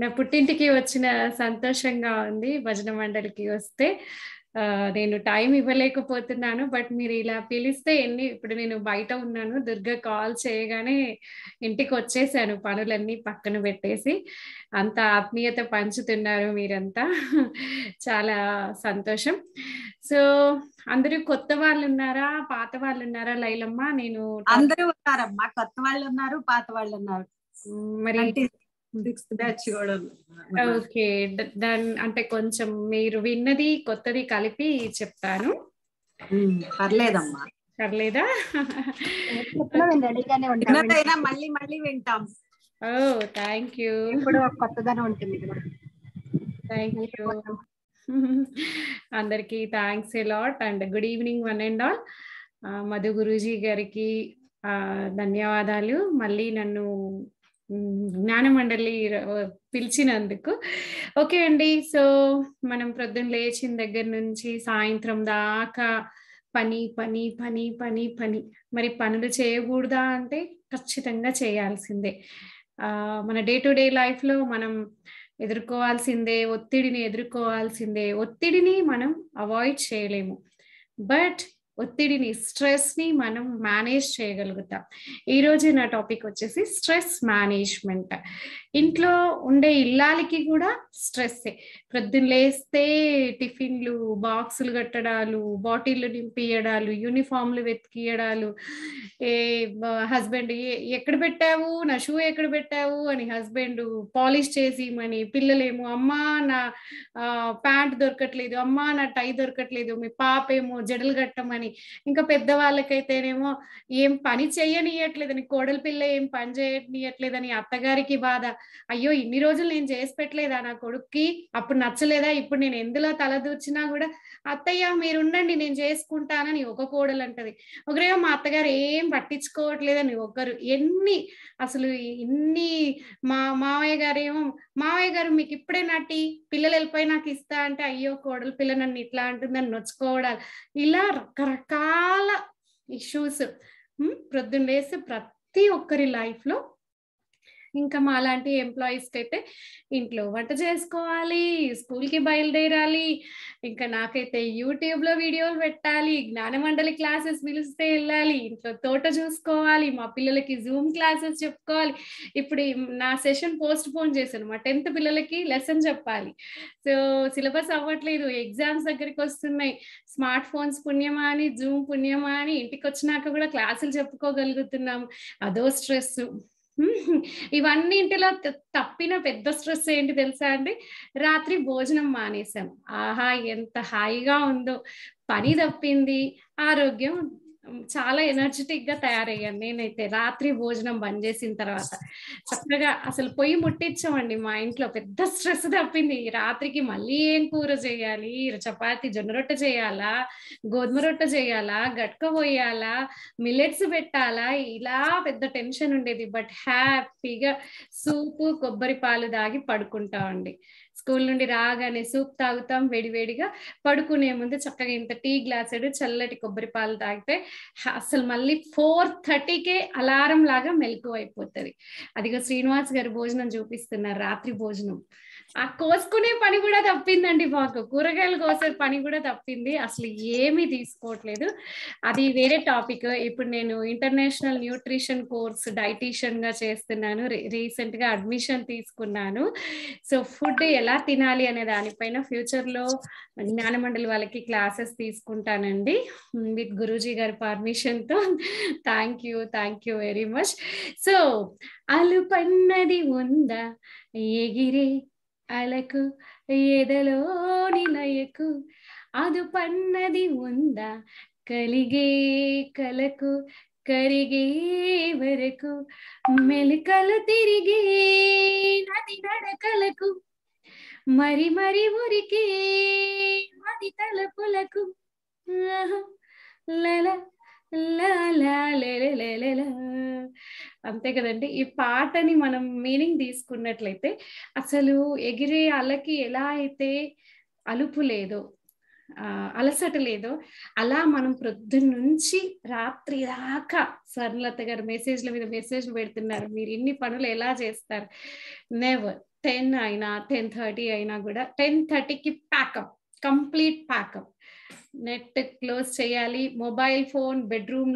నా పుట్టింటికి వచ్చిన సంతోషంగా ఉంది భజన మండలికి వస్తే నేను టైం ఇవ్వలేకపోతున్నాను బట్ మీరు ఇలా పిలిస్తే ఎన్ని ఇప్పుడు నేను బయట ఉన్నాను దుర్గ కాల్ చేయగానే ఇంటికి వచ్చేసాను పనులన్నీ పక్కన పెట్టేసి అంత ఆత్మీయత పంచుతున్నారు మీరంతా చాలా సంతోషం సో అందరూ కొత్త వాళ్ళు ఉన్నారా పాత వాళ్ళు ఉన్నారా లైలమ్మ నేను అందరూ ఉన్నారమ్మా కొత్త వాళ్ళు ఉన్నారు పాత వాళ్ళు ఉన్నారు మరి ఓకే దాన్ అంటే కొంచెం మీరు విన్నది కొత్తది కలిపి చెప్తాను hmm, పర్లేదమ్మా పర్లేదా మళ్ళీ మళ్ళీ వింటాం ఓ థ్యాంక్ యూ ఇప్పుడు కొత్తదనం ఉంటుంది థ్యాంక్ యూ అందరికి thanks a lot and good evening one and all Madhu Guruji గారికి ధన్యవాదాలు మళ్ళీ నన్ను జ్ఞానమండలి పిలిచినందుకు ఓకే అండి సో మనం ప్రొద్దున లేచిన దగ్గర నుంచి సాయంత్రం దాకా పని పని పని పని పని మరి పనులు చేయకూడదా అంటే ఖచ్చితంగా చేయాల్సిందే మన డే టు డే లైఫ్లో మనం ఎదుర్కోవాల్సిందే ఒత్తిడిని ఎదుర్కోవాల్సిందే ఒత్తిడిని మనం అవాయిడ్ చేయలేము బట్ ఒత్తిడిని స్ట్రెస్ ని మనం మేనేజ్ చేయగలుగుతాం ఈరోజు నా టాపిక్ వచ్చేసి స్ట్రెస్ మేనేజ్మెంట్ ఇంట్లో ఉండే ఇల్లాలకి కూడా స్ట్రెస్సే ప్రొద్దున లేస్తే టిఫిన్లు బాక్సులు కట్టడాలు బాటిల్లు నింపియడాలు యూనిఫామ్లు వెతికియడాలు ఏ హస్బెండ్ ఎక్కడ పెట్టావు నా షూ ఎక్కడ పెట్టావు అని హస్బెండ్ పాలిష్ చేసి మని పిల్లలేమో అమ్మా నా ప్యాంట్ దొరకట్లేదు అమ్మా నా టై దొరకట్లేదు మీ పాప ఏమో జడలు కట్టమని ఇంకా పెద్దవాళ్ళకైతేనేమో ఏం పని అని కోడల పిల్ల ఏం పని చేయనియట్లేదని అత్తగారికి బాధ అయ్యో ఇన్ని రోజులు నేను చేసి పెట్టలేదా నా కొడుక్కి అప్పుడు నచ్చలేదా ఇప్పుడు నేను ఎందులో తలదూచినా కూడా అత్తయ్య మీరు ఉండండి నేను చేసుకుంటానని ఒక కోడలు అంటది ఒకరేమో మా అత్తగారు ఏం పట్టించుకోవట్లేదని ఒకరు ఎన్ని అసలు ఇన్ని మా మావయ్య గారు ఏమో మావయ్య గారు మీకు ఇప్పుడే నటి పిల్లలు వెళ్ళిపోయి నాకు ఇస్తా అంటే అయ్యో కోడలు పిల్ల నన్ను ఇట్లా అంటుందని నొచ్చుకోవడాలు ఇలా రకరకాల ఇష్యూస్ ప్రొద్దున ప్రతి ఒక్కరి లైఫ్ లో ఇంకా మా లాంటి ఎంప్లాయీస్కి అయితే ఇంట్లో వంట చేసుకోవాలి స్కూల్కి బయలుదేరాలి ఇంకా నాకైతే యూట్యూబ్లో వీడియోలు పెట్టాలి జ్ఞానమండలి క్లాసెస్ పిలిస్తే వెళ్ళాలి ఇంట్లో తోట చూసుకోవాలి మా పిల్లలకి జూమ్ క్లాసెస్ చెప్పుకోవాలి ఇప్పుడు నా సెషన్ పోస్ట్ పోన్ చేశాను మా టెన్త్ పిల్లలకి లెసన్ చెప్పాలి సో సిలబస్ అవ్వట్లేదు ఎగ్జామ్స్ దగ్గరికి వస్తున్నాయి స్మార్ట్ ఫోన్స్ పుణ్యమా అని జూమ్ పుణ్యమా అని ఇంటికి వచ్చినాక కూడా క్లాసులు చెప్పుకోగలుగుతున్నాం అదో స్ట్రెస్ ఇవన్నింటిలో తప్పిన పెద్ద స్ట్రెస్ ఏంటి తెలుసా అండి రాత్రి భోజనం మానేసాం ఆహా ఎంత హాయిగా ఉందో పని తప్పింది ఆరోగ్యం చాలా ఎనర్జెటిక్ గా తయారయ్యాను నేనైతే రాత్రి భోజనం బంద్ చేసిన తర్వాత చక్కగా అసలు పొయ్యి ముట్టించామండి మా ఇంట్లో పెద్ద స్ట్రెస్ తప్పింది రాత్రికి మళ్ళీ ఏం కూర చేయాలి చపాతి జొన్న రొట్టె చేయాలా గోధుమ రొట్టె చేయాలా గట్క పోయాలా మిల్లెట్స్ పెట్టాలా ఇలా పెద్ద టెన్షన్ ఉండేది బట్ హ్యాపీగా సూపు కొబ్బరి పాలు దాగి పడుకుంటామండి స్కూల్ నుండి రాగానే సూప్ తాగుతాం వేడివేడిగా పడుకునే ముందు చక్కగా ఇంత టీ గ్లాసెడు చల్లటి కొబ్బరి పాలు తాగితే అసలు మళ్ళీ ఫోర్ థర్టీకే అలారం లాగా మెలకు అయిపోతుంది అదిగో శ్రీనివాస్ గారు భోజనం చూపిస్తున్నారు రాత్రి భోజనం ఆ కోసుకునే పని కూడా తప్పిందండి మాకు కూరగాయలు కోసే పని కూడా తప్పింది అసలు ఏమీ తీసుకోవట్లేదు అది వేరే టాపిక్ ఇప్పుడు నేను ఇంటర్నేషనల్ న్యూట్రిషన్ కోర్స్ డైటీషియన్ గా చేస్తున్నాను రీసెంట్ గా అడ్మిషన్ తీసుకున్నాను సో ఫుడ్ ఎలా తినాలి అనే దానిపైన ఫ్యూచర్ లో జ్ఞానమండలి వాళ్ళకి క్లాసెస్ తీసుకుంటానండి విత్ గురూజీ గారి పర్మిషన్ తో thank you thank you very much so అలుపన్నది ఉందా ఎగిరే ಅಲಕು ಎದಲೋ నయకు ಅದು ಪನ್ನದಿ ಒಂದ ಕಲಿಗೆ ಕಲಕು ಕರಿಗೆ ವರಕು ಮೆಲುಕಲ ತಿರಿಗೆ ನದಿ ನಡಕಲಕು ಮರಿ ಮರಿ ಉರಿಕೆ ಮದಿ ತಲಪುಲಕು ಲಲ అంతే కదండి ఈ పాటని మనం మీనింగ్ తీసుకున్నట్లయితే అసలు ఎగిరే అలకి ఎలా అయితే అలుపు లేదో అలసట లేదో అలా మనం నుంచి రాత్రి దాకా స్వర్ణలత గారు మెసేజ్ల మీద మెసేజ్లు పెడుతున్నారు మీరు ఇన్ని పనులు ఎలా చేస్తారు నెవర్ టెన్ అయినా టెన్ థర్టీ అయినా కూడా టెన్ థర్టీకి pack up complete pack up net close చేయాలి మొబైల్ ఫోన్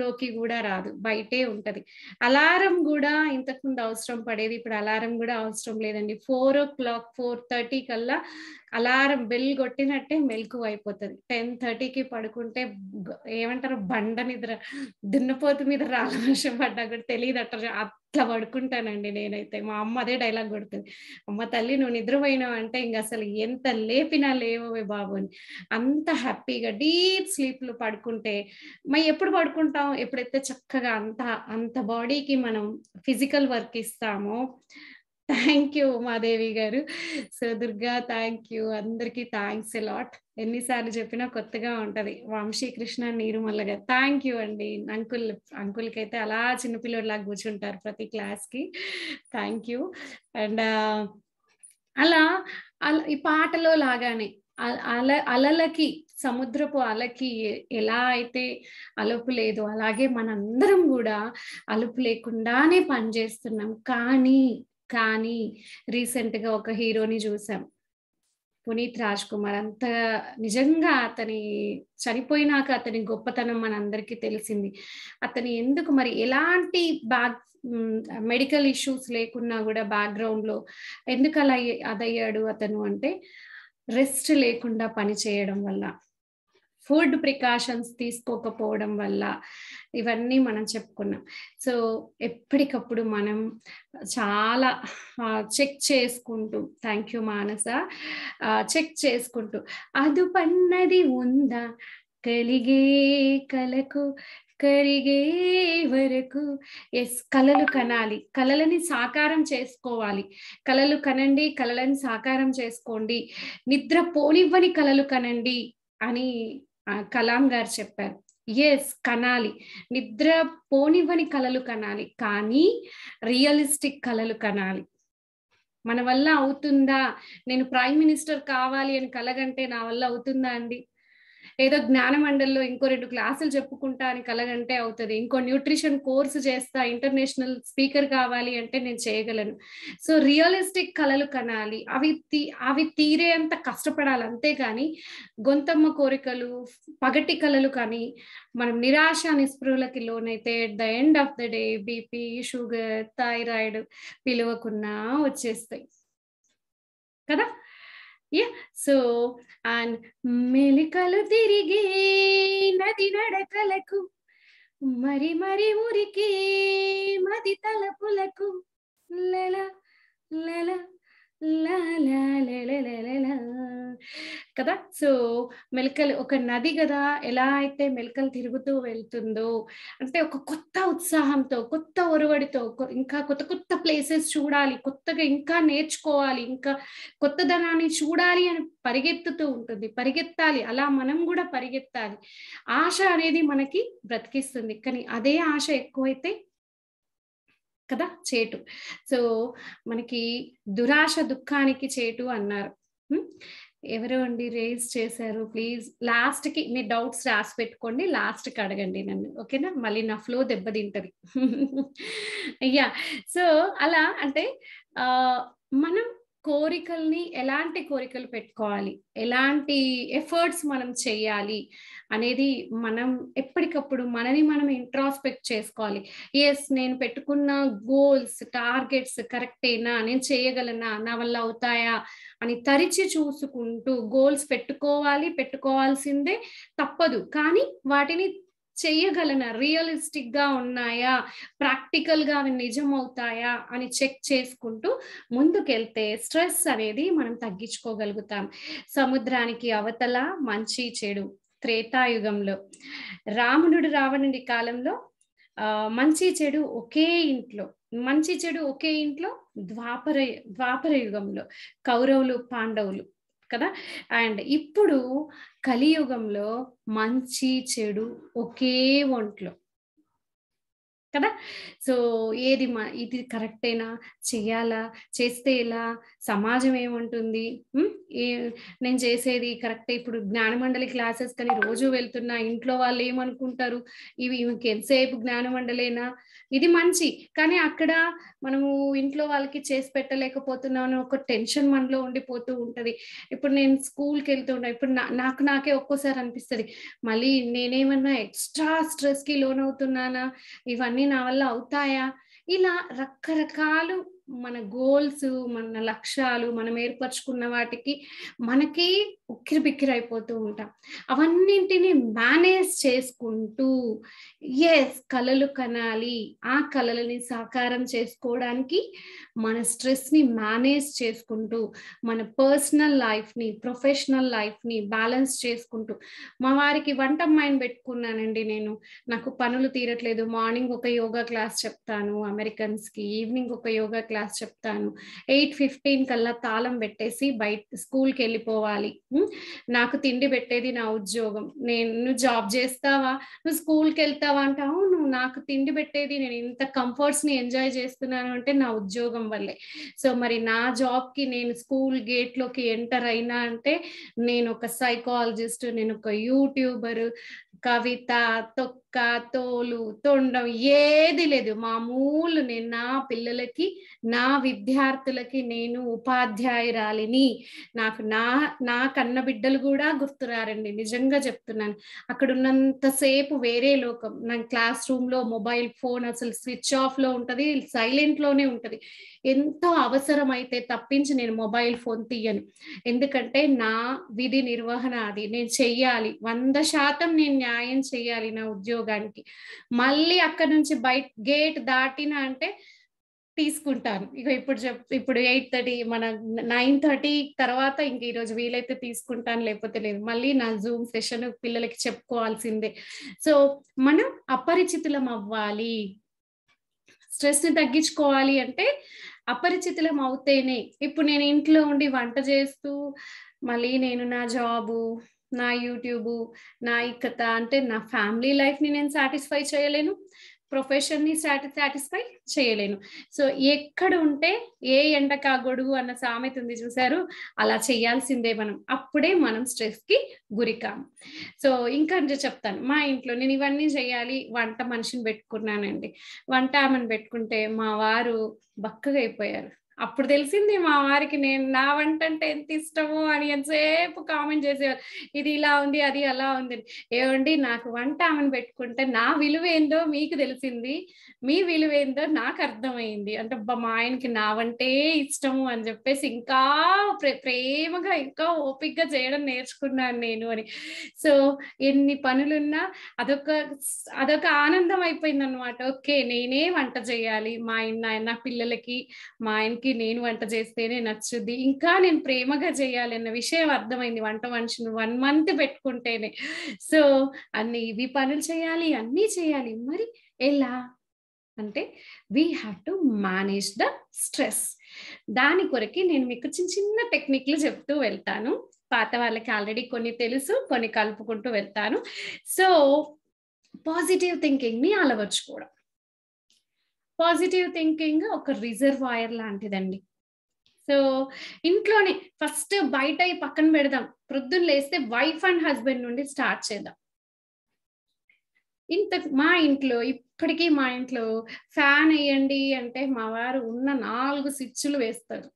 లోకి కూడా రాదు బయటే ఉంటది అలారం కూడా ఇంతకుముందు అవసరం పడేది ఇప్పుడు అలారం కూడా అవసరం లేదండి four o'clock four thirty కల్లా అలారం బెల్ కొట్టినట్టే మెలకు అయిపోతుంది టెన్ థర్టీకి పడుకుంటే ఏమంటారు బండ నిద్ర దున్నపోతు మీద రాలవర్షం పడ్డా కూడా తెలియదు అట్ట ఇట్లా పడుకుంటానండి నేనైతే మా అమ్మ అదే డైలాగ్ కొడుతుంది అమ్మ తల్లి నువ్వు నిద్రపోయినావు అంటే ఇంక అసలు ఎంత లేపినా లేవే బాబు అని అంత హ్యాపీగా డీప్ స్లీప్ లో పడుకుంటే మై ఎప్పుడు పడుకుంటాం ఎప్పుడైతే చక్కగా అంత అంత బాడీకి మనం ఫిజికల్ వర్క్ ఇస్తామో థ్యాంక్ యూ మాదేవి గారు సో దుర్గా థ్యాంక్ యూ అందరికీ థ్యాంక్స్ లాట్ ఎన్నిసార్లు చెప్పినా కొత్తగా ఉంటది వంశీకృష్ణ నీరుమల్ల గారు థ్యాంక్ యూ అండి అంకుల్ అంకుల్కి అయితే అలా లాగా కూర్చుంటారు ప్రతి క్లాస్కి థ్యాంక్ యూ అండ్ అలా ఈ పాటలో లాగానే అల అలలకి సముద్రపు అలకి ఎలా అయితే అలుపు లేదు అలాగే మనందరం కూడా అలుపు లేకుండానే పనిచేస్తున్నాం కానీ కానీ రీసెంట్ గా ఒక హీరోని చూసాం పునీత్ రాజ్ కుమార్ అంత నిజంగా అతని చనిపోయినాక అతని గొప్పతనం మన అందరికీ తెలిసింది అతని ఎందుకు మరి ఎలాంటి బ్యాక్ మెడికల్ ఇష్యూస్ లేకున్నా కూడా లో ఎందుకు అలా అదయ్యాడు అతను అంటే రెస్ట్ లేకుండా పని చేయడం వల్ల ఫుడ్ ప్రికాషన్స్ తీసుకోకపోవడం వల్ల ఇవన్నీ మనం చెప్పుకున్నాం సో ఎప్పటికప్పుడు మనం చాలా చెక్ చేసుకుంటూ థ్యాంక్ యూ మానస చెక్ చేసుకుంటూ అదుపన్నది ఉందా కలిగే కలకు కరిగే వరకు ఎస్ కళలు కనాలి కలలని సాకారం చేసుకోవాలి కళలు కనండి కళలను సాకారం చేసుకోండి నిద్ర పోనివ్వని కళలు కనండి అని కలాం గారు చెప్పారు ఎస్ కనాలి నిద్ర పోనివ్వని కళలు కనాలి కానీ రియలిస్టిక్ కళలు కనాలి మన వల్ల అవుతుందా నేను ప్రైమ్ మినిస్టర్ కావాలి అని కలగంటే నా వల్ల అవుతుందా అండి ఏదో మండల్లో ఇంకో రెండు క్లాసులు చెప్పుకుంటా అని కలగంటే అవుతుంది ఇంకో న్యూట్రిషన్ కోర్సు చేస్తా ఇంటర్నేషనల్ స్పీకర్ కావాలి అంటే నేను చేయగలను సో రియలిస్టిక్ కళలు కనాలి అవి తీ అవి తీరే అంత కష్టపడాలి అంతేగాని గొంతమ్మ కోరికలు పగటి కళలు కానీ మనం నిరాశ నిస్పృహలకి లోనైతే at the end of the day BP sugar thyroid పిలువకున్నా వచ్చేస్తాయి కదా యా సో అండ్ మెలికలు తిరిగి నది నడకలకు మరి మరి ఉరికి మది తలపులకు లెల లెల కదా సో మెలకలు ఒక నది కదా ఎలా అయితే మెలకలు తిరుగుతూ వెళ్తుందో అంటే ఒక కొత్త ఉత్సాహంతో కొత్త ఒరవడితో ఇంకా కొత్త కొత్త ప్లేసెస్ చూడాలి కొత్తగా ఇంకా నేర్చుకోవాలి ఇంకా కొత్తదనాన్ని చూడాలి అని పరిగెత్తుతూ ఉంటుంది పరిగెత్తాలి అలా మనం కూడా పరిగెత్తాలి ఆశ అనేది మనకి బ్రతికిస్తుంది కానీ అదే ఆశ ఎక్కువైతే కదా చేటు సో మనకి దురాశ దుఃఖానికి చేటు అన్నారు ఎవరు అండి రేజ్ చేశారు ప్లీజ్ లాస్ట్ కి మీ డౌట్స్ రాసి పెట్టుకోండి లాస్ట్ కి అడగండి నన్ను ఓకేనా మళ్ళీ నా ఫ్లో దెబ్బతింటది అయ్యా సో అలా అంటే మనం కోరికల్ని ఎలాంటి కోరికలు పెట్టుకోవాలి ఎలాంటి ఎఫర్ట్స్ మనం చేయాలి అనేది మనం ఎప్పటికప్పుడు మనని మనం ఇంట్రాస్పెక్ట్ చేసుకోవాలి ఎస్ నేను పెట్టుకున్న గోల్స్ టార్గెట్స్ కరెక్టేనా నేను చేయగలనా నా వల్ల అవుతాయా అని తరిచి చూసుకుంటూ గోల్స్ పెట్టుకోవాలి పెట్టుకోవాల్సిందే తప్పదు కానీ వాటిని చేయగలన రియలిస్టిక్ గా ఉన్నాయా ప్రాక్టికల్ గా అవి నిజమవుతాయా అని చెక్ చేసుకుంటూ ముందుకెళ్తే స్ట్రెస్ అనేది మనం తగ్గించుకోగలుగుతాం సముద్రానికి అవతల మంచి చెడు త్రేతాయుగంలో రామునుడు రావణుడి కాలంలో మంచి చెడు ఒకే ఇంట్లో మంచి చెడు ఒకే ఇంట్లో ద్వాపర ద్వాపర యుగంలో కౌరవులు పాండవులు కదా అండ్ ఇప్పుడు కలియుగంలో మంచి చెడు ఒకే ఒంట్లో కదా సో ఏది మా ఇది కరెక్టేనా చేయాలా చేస్తే ఎలా సమాజం ఏముంటుంది ఏ నేను చేసేది కరెక్టే ఇప్పుడు జ్ఞానమండలి క్లాసెస్ కానీ రోజు వెళ్తున్నా ఇంట్లో వాళ్ళు ఏమనుకుంటారు ఇవి ఎంతసేపు జ్ఞానమండలేనా ఇది మంచి కానీ అక్కడ మనము ఇంట్లో వాళ్ళకి చేసి పెట్టలేకపోతున్నాం ఒక టెన్షన్ మనలో ఉండిపోతూ ఉంటది ఇప్పుడు నేను స్కూల్కి వెళ్తున్నా ఇప్పుడు నాకు నాకే ఒక్కోసారి అనిపిస్తుంది మళ్ళీ నేనేమన్నా ఎక్స్ట్రా స్ట్రెస్కి లోన్ అవుతున్నానా ఇవన్నీ అవన్నీ నా వల్ల అవుతాయా ఇలా రకరకాలు మన గోల్స్ మన లక్ష్యాలు మనం ఏర్పరచుకున్న వాటికి మనకి ఉక్కిరి బిక్కిరి అయిపోతూ ఉంటాం అవన్నింటినీ మేనేజ్ చేసుకుంటూ ఎస్ కళలు కనాలి ఆ కళలని సాకారం చేసుకోవడానికి మన స్ట్రెస్ని మేనేజ్ చేసుకుంటూ మన పర్సనల్ లైఫ్ని ప్రొఫెషనల్ లైఫ్ని బ్యాలెన్స్ చేసుకుంటూ మా వారికి వంట మైండ్ పెట్టుకున్నానండి నేను నాకు పనులు తీరట్లేదు మార్నింగ్ ఒక యోగా క్లాస్ చెప్తాను అమెరికన్స్కి ఈవినింగ్ ఒక యోగా క్లాస్ క్లాస్ చెప్తాను ఎయిట్ ఫిఫ్టీన్ కల్లా తాళం పెట్టేసి బయట స్కూల్కి వెళ్ళిపోవాలి నాకు తిండి పెట్టేది నా ఉద్యోగం నేను నువ్వు జాబ్ చేస్తావా నువ్వు స్కూల్కి వెళ్తావా అంటే అవును నాకు తిండి పెట్టేది నేను ఇంత కంఫర్ట్స్ ని ఎంజాయ్ చేస్తున్నాను అంటే నా ఉద్యోగం వల్లే సో మరి నా జాబ్ కి నేను స్కూల్ గేట్ లోకి ఎంటర్ అయినా అంటే నేను ఒక సైకాలజిస్ట్ నేను ఒక యూట్యూబర్ కవిత తొక్ తొక్క తోలు తొండం ఏది లేదు మామూలు నేను నా పిల్లలకి నా విద్యార్థులకి నేను ఉపాధ్యాయురాలిని నాకు నా నా కన్న బిడ్డలు కూడా గుర్తురారండి నిజంగా చెప్తున్నాను అక్కడ ఉన్నంతసేపు వేరే లోకం నా క్లాస్ రూమ్ లో మొబైల్ ఫోన్ అసలు స్విచ్ ఆఫ్ ఉంటది ఉంటుంది లోనే ఉంటది ఎంతో అవసరం అయితే తప్పించి నేను మొబైల్ ఫోన్ తీయను ఎందుకంటే నా విధి నిర్వహణ అది నేను చెయ్యాలి వంద శాతం నేను న్యాయం చేయాలి నా ఉద్యోగం ఉద్యోగానికి మళ్ళీ అక్కడ నుంచి బయట గేట్ దాటిన అంటే తీసుకుంటాను ఇక ఇప్పుడు చెప్ ఇప్పుడు ఎయిట్ థర్టీ మన నైన్ థర్టీ తర్వాత ఇంక ఈరోజు వీలైతే తీసుకుంటాను లేకపోతే లేదు మళ్ళీ నా జూమ్ సెషన్ పిల్లలకి చెప్పుకోవాల్సిందే సో మనం అపరిచితులం అవ్వాలి స్ట్రెస్ని తగ్గించుకోవాలి అంటే అపరిచితులం అవుతేనే ఇప్పుడు నేను ఇంట్లో ఉండి వంట చేస్తూ మళ్ళీ నేను నా జాబు నా యూట్యూబ్ నా ఇక్కత అంటే నా ఫ్యామిలీ లైఫ్ని నేను సాటిస్ఫై చేయలేను ప్రొఫెషన్ని సాటిస్ఫై చేయలేను సో ఎక్కడ ఉంటే ఏ కా గొడుగు అన్న సామెత ఉంది చూసారు అలా చేయాల్సిందే మనం అప్పుడే మనం స్ట్రెస్కి గురికాము సో ఇంకా చెప్తాను మా ఇంట్లో నేను ఇవన్నీ చేయాలి వంట మనిషిని పెట్టుకున్నానండి వంట ఆమెను పెట్టుకుంటే మా వారు బక్కగా అయిపోయారు అప్పుడు తెలిసింది మా వారికి నేను నా వంట అంటే ఎంత ఇష్టము అని ఎంతసేపు కామెంట్ చేసేవారు ఇది ఇలా ఉంది అది అలా ఉంది ఏమండి నాకు వంట ఆమెను పెట్టుకుంటే నా విలువ ఏందో మీకు తెలిసింది మీ విలువ ఏందో నాకు అర్థమైంది అంటే మా ఆయనకి నా వంటే ఇష్టము అని చెప్పేసి ఇంకా ప్రేమగా ఇంకా ఓపిక్గా చేయడం నేర్చుకున్నాను నేను అని సో ఎన్ని పనులున్నా అదొక అదొక ఆనందం అయిపోయింది అనమాట ఓకే నేనే వంట చేయాలి మా ఆయన నా పిల్లలకి మా ఆయనకి మనిషికి నేను వంట చేస్తేనే నచ్చుద్ది ఇంకా నేను ప్రేమగా చేయాలన్న విషయం అర్థమైంది వంట మనిషిని వన్ మంత్ పెట్టుకుంటేనే సో అన్ని ఇవి పనులు చేయాలి అన్నీ చేయాలి మరి ఎలా అంటే we have to manage the stress దాని కొరకి నేను మీకు చిన్న చిన్న టెక్నిక్లు చెప్తూ వెళ్తాను పాత వాళ్ళకి ఆల్రెడీ కొన్ని తెలుసు కొన్ని కలుపుకుంటూ వెళ్తాను సో పాజిటివ్ థింకింగ్ని అలవర్చుకోవడం పాజిటివ్ థింకింగ్ ఒక రిజర్వాయర్ లాంటిదండి సో ఇంట్లోనే ఫస్ట్ బయట పక్కన పెడదాం ప్రొద్దున లేస్తే వైఫ్ అండ్ హస్బెండ్ నుండి స్టార్ట్ చేద్దాం ఇంత మా ఇంట్లో ఇప్పటికీ మా ఇంట్లో ఫ్యాన్ వేయండి అంటే మా వారు ఉన్న నాలుగు స్విచ్లు వేస్తారు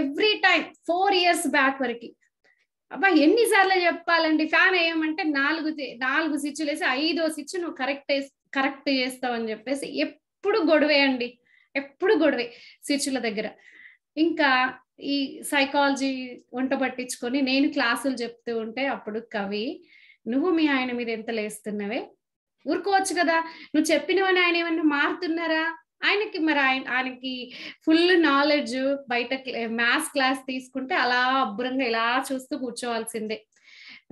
every time four years back వరకు అబ్బా ఎన్నిసార్లు చెప్పాలండి ఫ్యాన్ వేయమంటే నాలుగు నాలుగు స్విచ్లు వేసి ఐదో స్విచ్ నువ్వు కరెక్ట్ వేసి కరెక్ట్ చేస్తామని చెప్పేసి ఎప్పుడు గొడవే అండి ఎప్పుడు గొడవే శిష్యుల దగ్గర ఇంకా ఈ సైకాలజీ వంట పట్టించుకొని నేను క్లాసులు చెప్తూ ఉంటే అప్పుడు కవి నువ్వు మీ ఆయన మీద ఎంత లేస్తున్నావే ఊరుకోవచ్చు కదా నువ్వు చెప్పినవని ఆయన ఏమన్నా మారుతున్నారా ఆయనకి మరి ఆయన ఆయనకి ఫుల్ నాలెడ్జ్ బయట మ్యాథ్స్ క్లాస్ తీసుకుంటే అలా అబ్బురంగా ఇలా చూస్తూ కూర్చోవాల్సిందే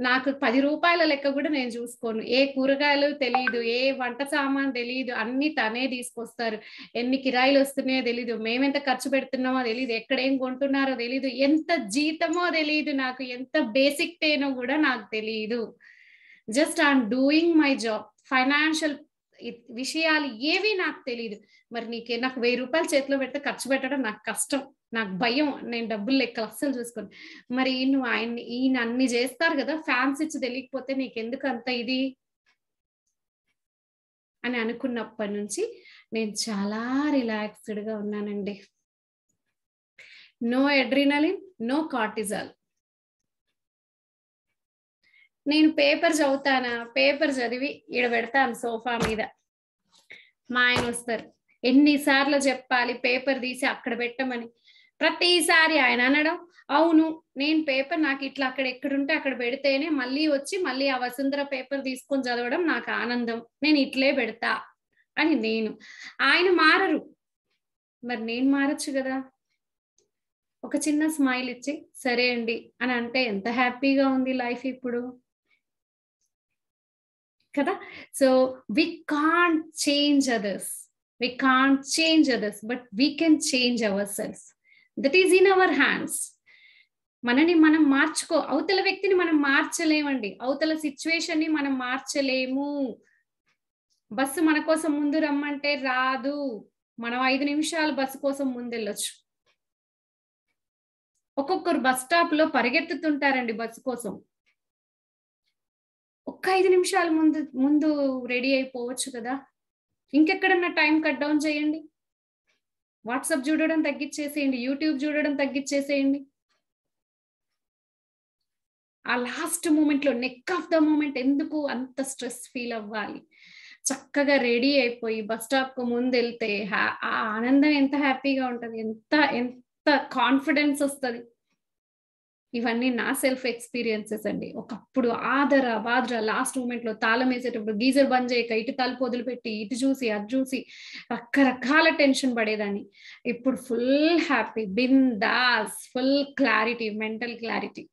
నాకు పది రూపాయల లెక్క కూడా నేను చూసుకోను ఏ కూరగాయలు తెలియదు ఏ వంట సామాన్ తెలియదు అన్ని తనే తీసుకొస్తారు ఎన్ని కిరాయిలు వస్తున్నాయో తెలీదు మేమెంత ఖర్చు పెడుతున్నామో తెలీదు ఏం కొంటున్నారో తెలీదు ఎంత జీతమో తెలియదు నాకు ఎంత బేసిక్ పేనో కూడా నాకు తెలియదు just I'm doing my job financial విషయాలు ఏవి నాకు తెలియదు మరి నీకే నాకు వెయ్యి రూపాయలు చేతిలో పెడితే ఖర్చు పెట్టడం నాకు కష్టం నాకు భయం నేను డబ్బులు లెక్క అస్సలు చూసుకోను మరి నువ్వు ఆయన ఈయన అన్ని చేస్తారు కదా ఫ్యాన్స్ ఇచ్చి తెలియకపోతే నీకెందుకు అంత ఇది అని అనుకున్నప్పటి నుంచి నేను చాలా రిలాక్స్డ్గా ఉన్నానండి నో ఎడ్రినలిన్ నో కార్టిజాల్ నేను పేపర్ చదువుతానా పేపర్ చదివి ఈడ పెడతాను సోఫా మీద మా ఆయన వస్తారు ఎన్నిసార్లు చెప్పాలి పేపర్ తీసి అక్కడ పెట్టమని ప్రతిసారి ఆయన అనడం అవును నేను పేపర్ నాకు ఇట్లా అక్కడ ఎక్కడుంటే అక్కడ పెడితేనే మళ్ళీ వచ్చి మళ్ళీ ఆ వసుంధర పేపర్ తీసుకొని చదవడం నాకు ఆనందం నేను ఇట్లే పెడతా అని నేను ఆయన మారరు మరి నేను మారచ్చు కదా ఒక చిన్న స్మైల్ ఇచ్చి సరే అండి అని అంటే ఎంత హ్యాపీగా ఉంది లైఫ్ ఇప్పుడు కదా so we can't change others we can't change others but we can change our selves that is in our hands మనని మనం మార్చుకో అవతల వ్యక్తిని మనం మార్చలేమండి అవతల సిచ్యువేషన్ ని మనం మార్చలేము బస్సు మన కోసం ముందు రమ్మంటే రాదు మనం ఐదు నిమిషాలు బస్సు కోసం ముందెళ్ళొచ్చు ఒక్కొక్కరు బస్ స్టాప్ లో పరిగెత్తుతుంటారండి బస్సు కోసం ఒక్క ఐదు నిమిషాలు ముందు ముందు రెడీ అయిపోవచ్చు కదా ఇంకెక్కడన్నా టైం కట్ డౌన్ చేయండి వాట్సాప్ చూడడం తగ్గించేసేయండి యూట్యూబ్ చూడడం తగ్గించేసేయండి ఆ లాస్ట్ మూమెంట్ లో నెక్ ఆఫ్ ద మూమెంట్ ఎందుకు అంత స్ట్రెస్ ఫీల్ అవ్వాలి చక్కగా రెడీ అయిపోయి బస్ స్టాప్ కు ముందు వెళ్తే ఆ ఆనందం ఎంత హ్యాపీగా ఉంటది ఎంత ఎంత కాన్ఫిడెన్స్ వస్తుంది ఇవన్నీ నా సెల్ఫ్ ఎక్స్పీరియన్సెస్ అండి ఒకప్పుడు ఆదర బాధ్ర లాస్ట్ మూమెంట్ లో తాళం వేసేటప్పుడు గీజర్ బంద్ చేయక ఇటు తలుపు పెట్టి ఇటు చూసి అది చూసి రకరకాల టెన్షన్ పడేదాన్ని ఇప్పుడు ఫుల్ హ్యాపీ బిన్ దాస్ ఫుల్ క్లారిటీ మెంటల్ క్లారిటీ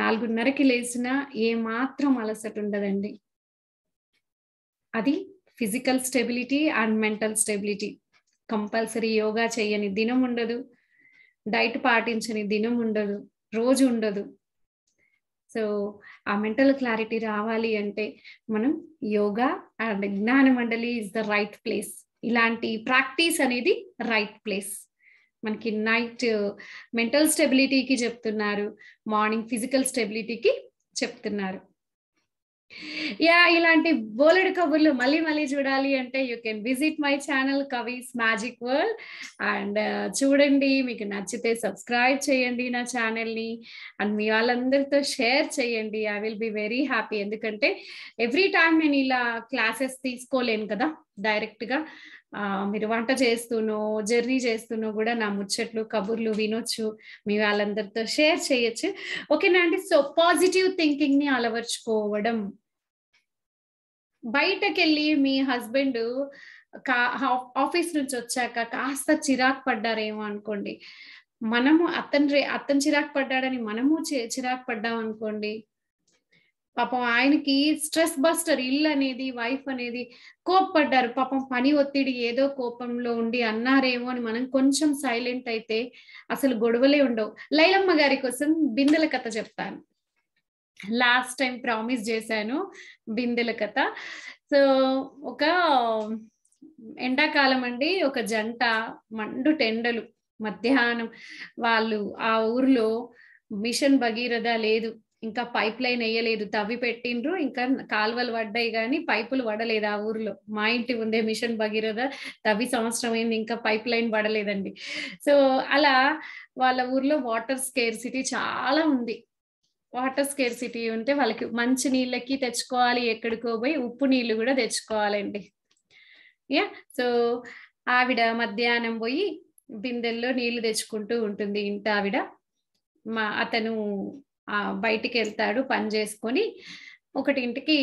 నాలుగున్నరకి లేచినా ఏమాత్రం అలసట ఉండదండి అది physical stability and mental stability compulsory yoga చేయని దినం ఉండదు డైట్ పాటించని దినం ఉండదు రోజు ఉండదు సో ఆ మెంటల్ క్లారిటీ రావాలి అంటే మనం yoga and Gnana Mandali is the right place ఇలాంటి ప్రాక్టీస్ అనేది రైట్ ప్లేస్ మనకి నైట్ మెంటల్ స్టెబిలిటీకి చెప్తున్నారు మార్నింగ్ ఫిజికల్ స్టెబిలిటీకి చెప్తున్నారు యా ఇలాంటి బోలెడు కబుర్లు మళ్ళీ మళ్ళీ చూడాలి అంటే you can visit my channel Kavi's magic world and చూడండి మీకు నచ్చితే సబ్స్క్రైబ్ చేయండి నా ఛానల్ని అండ్ మీ వాళ్ళందరితో షేర్ చేయండి I will be very happy ఎందుకంటే ఎవ్రీ టైం నేను ఇలా క్లాసెస్ తీసుకోలేను కదా డైరెక్ట్గా మీరు వంట చేస్తునో జర్నీ చేస్తూనో కూడా నా ముచ్చట్లు కబుర్లు వినొచ్చు మీ వాళ్ళందరితో షేర్ చేయొచ్చు ఓకేనా అండి సో పాజిటివ్ థింకింగ్ని అలవర్చుకోవడం బయటకెళ్ళి మీ హస్బెండ్ ఆఫీస్ నుంచి వచ్చాక కాస్త చిరాకు పడ్డారేమో అనుకోండి మనము అతను అతను చిరాకు పడ్డాడని మనము చిరాకు పడ్డాం అనుకోండి పాపం ఆయనకి స్ట్రెస్ బస్టర్ ఇల్లు అనేది వైఫ్ అనేది కోప్పడ్డారు పాపం పని ఒత్తిడి ఏదో కోపంలో ఉండి అన్నారేమో అని మనం కొంచెం సైలెంట్ అయితే అసలు గొడవలే ఉండవు లైలమ్మ గారి కోసం బిందెల కథ చెప్తాను లాస్ట్ టైం ప్రామిస్ చేశాను బిందెల కథ సో ఒక ఎండాకాలం అండి ఒక జంట మండు టెండలు మధ్యాహ్నం వాళ్ళు ఆ ఊర్లో మిషన్ భగీరథ లేదు ఇంకా పైప్ లైన్ వేయలేదు తవ్వి పెట్టిండ్రు ఇంకా కాలువలు పడ్డాయి కానీ పైపులు పడలేదు ఆ ఊర్లో మా ఇంటి ముందే మిషన్ భగీరథ తవ్వి సంవత్సరం అయింది ఇంకా పైప్ లైన్ పడలేదండి సో అలా వాళ్ళ ఊర్లో వాటర్ సిటీ చాలా ఉంది వాటర్ స్కేర్సిటీ ఉంటే వాళ్ళకి మంచి నీళ్ళకి తెచ్చుకోవాలి ఎక్కడికో పోయి ఉప్పు నీళ్ళు కూడా తెచ్చుకోవాలండి యా సో ఆవిడ మధ్యాహ్నం పోయి బిందెల్లో నీళ్లు తెచ్చుకుంటూ ఉంటుంది ఇంట ఆవిడ మా అతను బయటికి వెళ్తాడు పని చేసుకొని ఒకటి ఇంటికి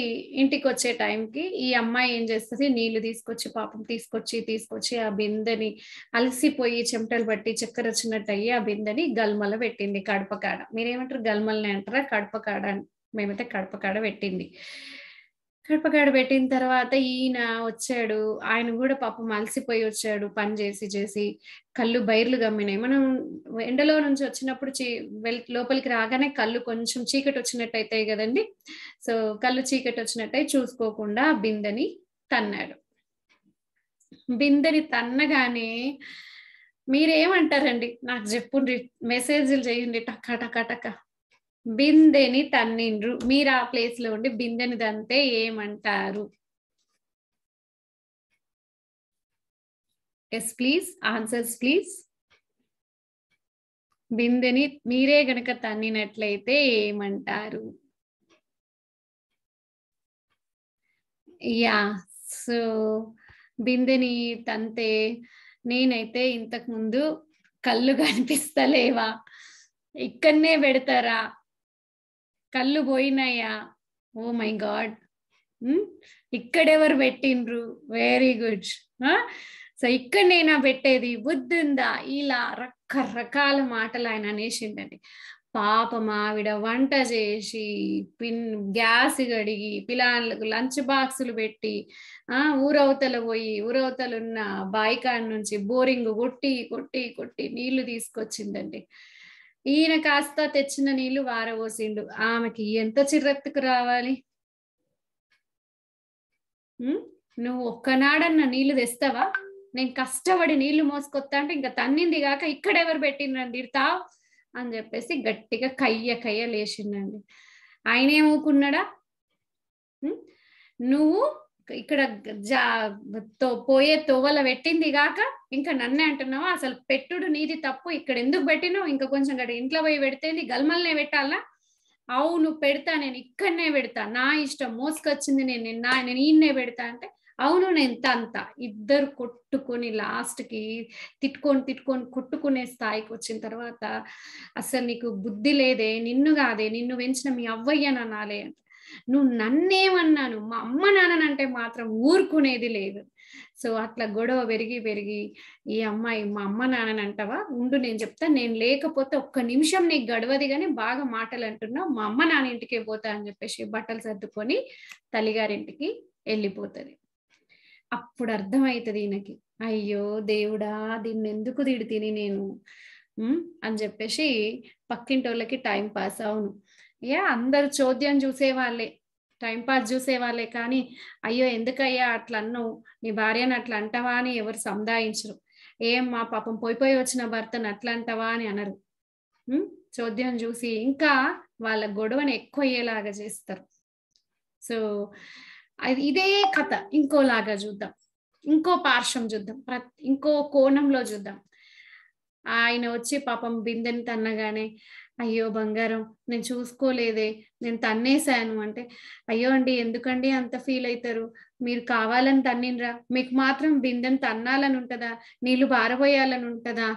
ఇంటికి వచ్చే టైంకి ఈ అమ్మాయి ఏం చేస్తుంది నీళ్లు తీసుకొచ్చి పాపం తీసుకొచ్చి తీసుకొచ్చి ఆ బిందెని అలసిపోయి చెమటలు పట్టి చక్కెర వచ్చినట్టు అయ్యి ఆ బిందెని గల్మల పెట్టింది కడపకాడ మీరేమంటారు గల్మల్ని అంటారా కడపకాడ మేమైతే కడపకాడ పెట్టింది కృపగాడు పెట్టిన తర్వాత ఈయన వచ్చాడు ఆయన కూడా పాపం అలసిపోయి వచ్చాడు పని చేసి చేసి కళ్ళు బైర్లు గమ్మినాయి మనం ఎండలో నుంచి వచ్చినప్పుడు చీ లోపలికి రాగానే కళ్ళు కొంచెం చీకటి వచ్చినట్టు అవుతాయి కదండి సో కళ్ళు చీకటి వచ్చినట్టయి చూసుకోకుండా బిందెని తన్నాడు బిందెని తన్నగానే మీరేమంటారండి నాకు చెప్పుండ్రి మెసేజ్లు చేయండి టక్క టక్క టక్క బిందెని తన్నిండ్రు మీరు ఆ ప్లేస్ లో ఉండి బిందెని తంతే ఏమంటారు ఎస్ ప్లీజ్ ఆన్సర్స్ ప్లీజ్ బిందెని మీరే గనక తన్నినట్లయితే ఏమంటారు యా సో బిందెని తంతే నేనైతే ఇంతకు ముందు కళ్ళు కనిపిస్తలేవా ఇక్కడనే పెడతారా కళ్ళు పోయినాయా ఓ మై గాడ్ ఇక్కడెవరు పెట్టిండ్రు వెరీ గుడ్ సో ఇక్కడ నేను పెట్టేది బుద్ధి ఉందా ఇలా రకరకాల మాటలు ఆయన అనేసిండండి పాపం ఆవిడ వంట చేసి పిన్ గ్యాస్ గడిగి పిల్లలకు లంచ్ బాక్సులు పెట్టి ఆ ఊరవతల పోయి ఊరవతలున్న బాయికాడ్ నుంచి బోరింగ్ కొట్టి కొట్టి కొట్టి నీళ్లు తీసుకొచ్చిందండి ఈయన కాస్త తెచ్చిన నీళ్లు వారబోసిండు ఆమెకి ఎంత చిర్రెత్తుకు రావాలి నువ్వు ఒక్కనాడన్న నీళ్లు తెస్తావా నేను కష్టపడి నీళ్లు మోసుకొస్తా అంటే ఇంకా తన్నింది కాక ఇక్కడ ఎవరు పెట్టిండ్రండి తావు అని చెప్పేసి గట్టిగా కయ్య కయ్య లేచిండండి ఆయన ఏమవుకున్నాడా నువ్వు ఇక్కడ జా తో పోయే తోవల పెట్టింది గాక ఇంకా నన్నే అంటున్నావా అసలు పెట్టుడు నీది తప్పు ఇక్కడ ఎందుకు పెట్టినావు ఇంకా కొంచెం గడి ఇంట్లో పోయి పెడితేంది గల్మల్నే పెట్టాలా అవును పెడతా నేను ఇక్కడనే పెడతా నా ఇష్టం మోసుకొచ్చింది నేను నా నేను ఈయన్నే పెడతా అంటే అవును నేను తంత ఇద్దరు కొట్టుకొని లాస్ట్కి తిట్టుకొని తిట్టుకొని కొట్టుకునే స్థాయికి వచ్చిన తర్వాత అసలు నీకు బుద్ధి లేదే నిన్ను కాదే నిన్ను పెంచిన మీ అవ్వయ్యననాలే అంటే నువ్వు నన్నేమన్నాను మా అమ్మ నాన్ననంటే మాత్రం ఊరుకునేది లేదు సో అట్లా గొడవ పెరిగి పెరిగి ఈ అమ్మాయి మా అమ్మ నాన్నంటవా ఉండు నేను చెప్తా నేను లేకపోతే ఒక్క నిమిషం నీకు గడవది కానీ బాగా మాటలు అంటున్నావు మా అమ్మ నాన్న ఇంటికే పోతా అని చెప్పేసి బట్టలు సర్దుకొని తల్లిగారింటికి వెళ్ళిపోతుంది అప్పుడు అర్థమవుతుంది ఈయనకి అయ్యో దేవుడా దీన్ని ఎందుకు తిడితిని నేను అని చెప్పేసి పక్కింటి వాళ్ళకి టైం పాస్ అవును యా అందరు చోద్యం చూసేవాళ్ళే టైంపాస్ చూసేవాళ్ళే కానీ అయ్యో ఎందుకయ్యా అట్లా అన్నావు నీ భార్యను అట్లా అంటావా అని ఎవరు సముదాయించరు ఏం మా పాపం పోయిపోయి వచ్చిన భర్తను అట్లా అంటావా అని అనరు చోద్యం చూసి ఇంకా వాళ్ళ గొడవను ఎక్కువ అయ్యేలాగా చేస్తారు సో అది ఇదే కథ ఇంకోలాగా చూద్దాం ఇంకో పార్శ్వం చూద్దాం ఇంకో కోణంలో చూద్దాం ఆయన వచ్చి పాపం బిందెని తన్నగానే అయ్యో బంగారం నేను చూసుకోలేదే నేను తన్నేశాను అంటే అయ్యో అండి ఎందుకండి అంత ఫీల్ అవుతారు మీరు కావాలని తన్నిరా మీకు మాత్రం బిందెని తన్నాలని ఉంటుందా నీళ్ళు బారబోయాలని ఉంటుందా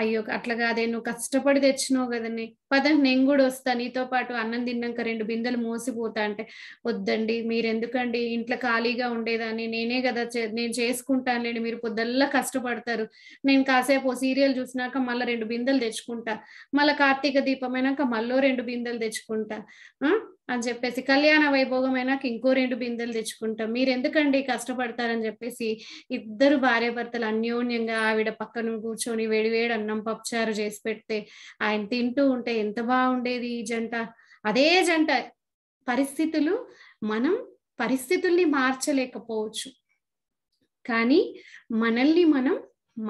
అయ్యో అట్లా కాదే నువ్వు కష్టపడి తెచ్చినావు కదండి పద నేను కూడా వస్తా నీతో పాటు అన్నం తిన్నాక రెండు బిందెలు మోసిపోతా అంటే వద్దండి మీరు ఎందుకండి ఇంట్లో ఖాళీగా ఉండేదాన్ని నేనే కదా నేను చేసుకుంటానులేండి మీరు పొద్దల్లా కష్టపడతారు నేను కాసేపు సీరియల్ చూసినాక మళ్ళీ రెండు బిందెలు తెచ్చుకుంటా మళ్ళీ కార్తీక దీపమైనాక మళ్ళీ రెండు బిందెలు బిందెలు తెచ్చుకుంటా అని చెప్పేసి కళ్యాణ అయినాక ఇంకో రెండు బిందెలు తెచ్చుకుంటాం మీరు ఎందుకండి కష్టపడతారని చెప్పేసి ఇద్దరు భార్య భర్తలు అన్యోన్యంగా ఆవిడ పక్కన కూర్చొని వేడివేడి అన్నం పప్పుచారు చేసి పెడితే ఆయన తింటూ ఉంటే ఎంత బాగుండేది ఈ జంట అదే జంట పరిస్థితులు మనం పరిస్థితుల్ని మార్చలేకపోవచ్చు కానీ మనల్ని మనం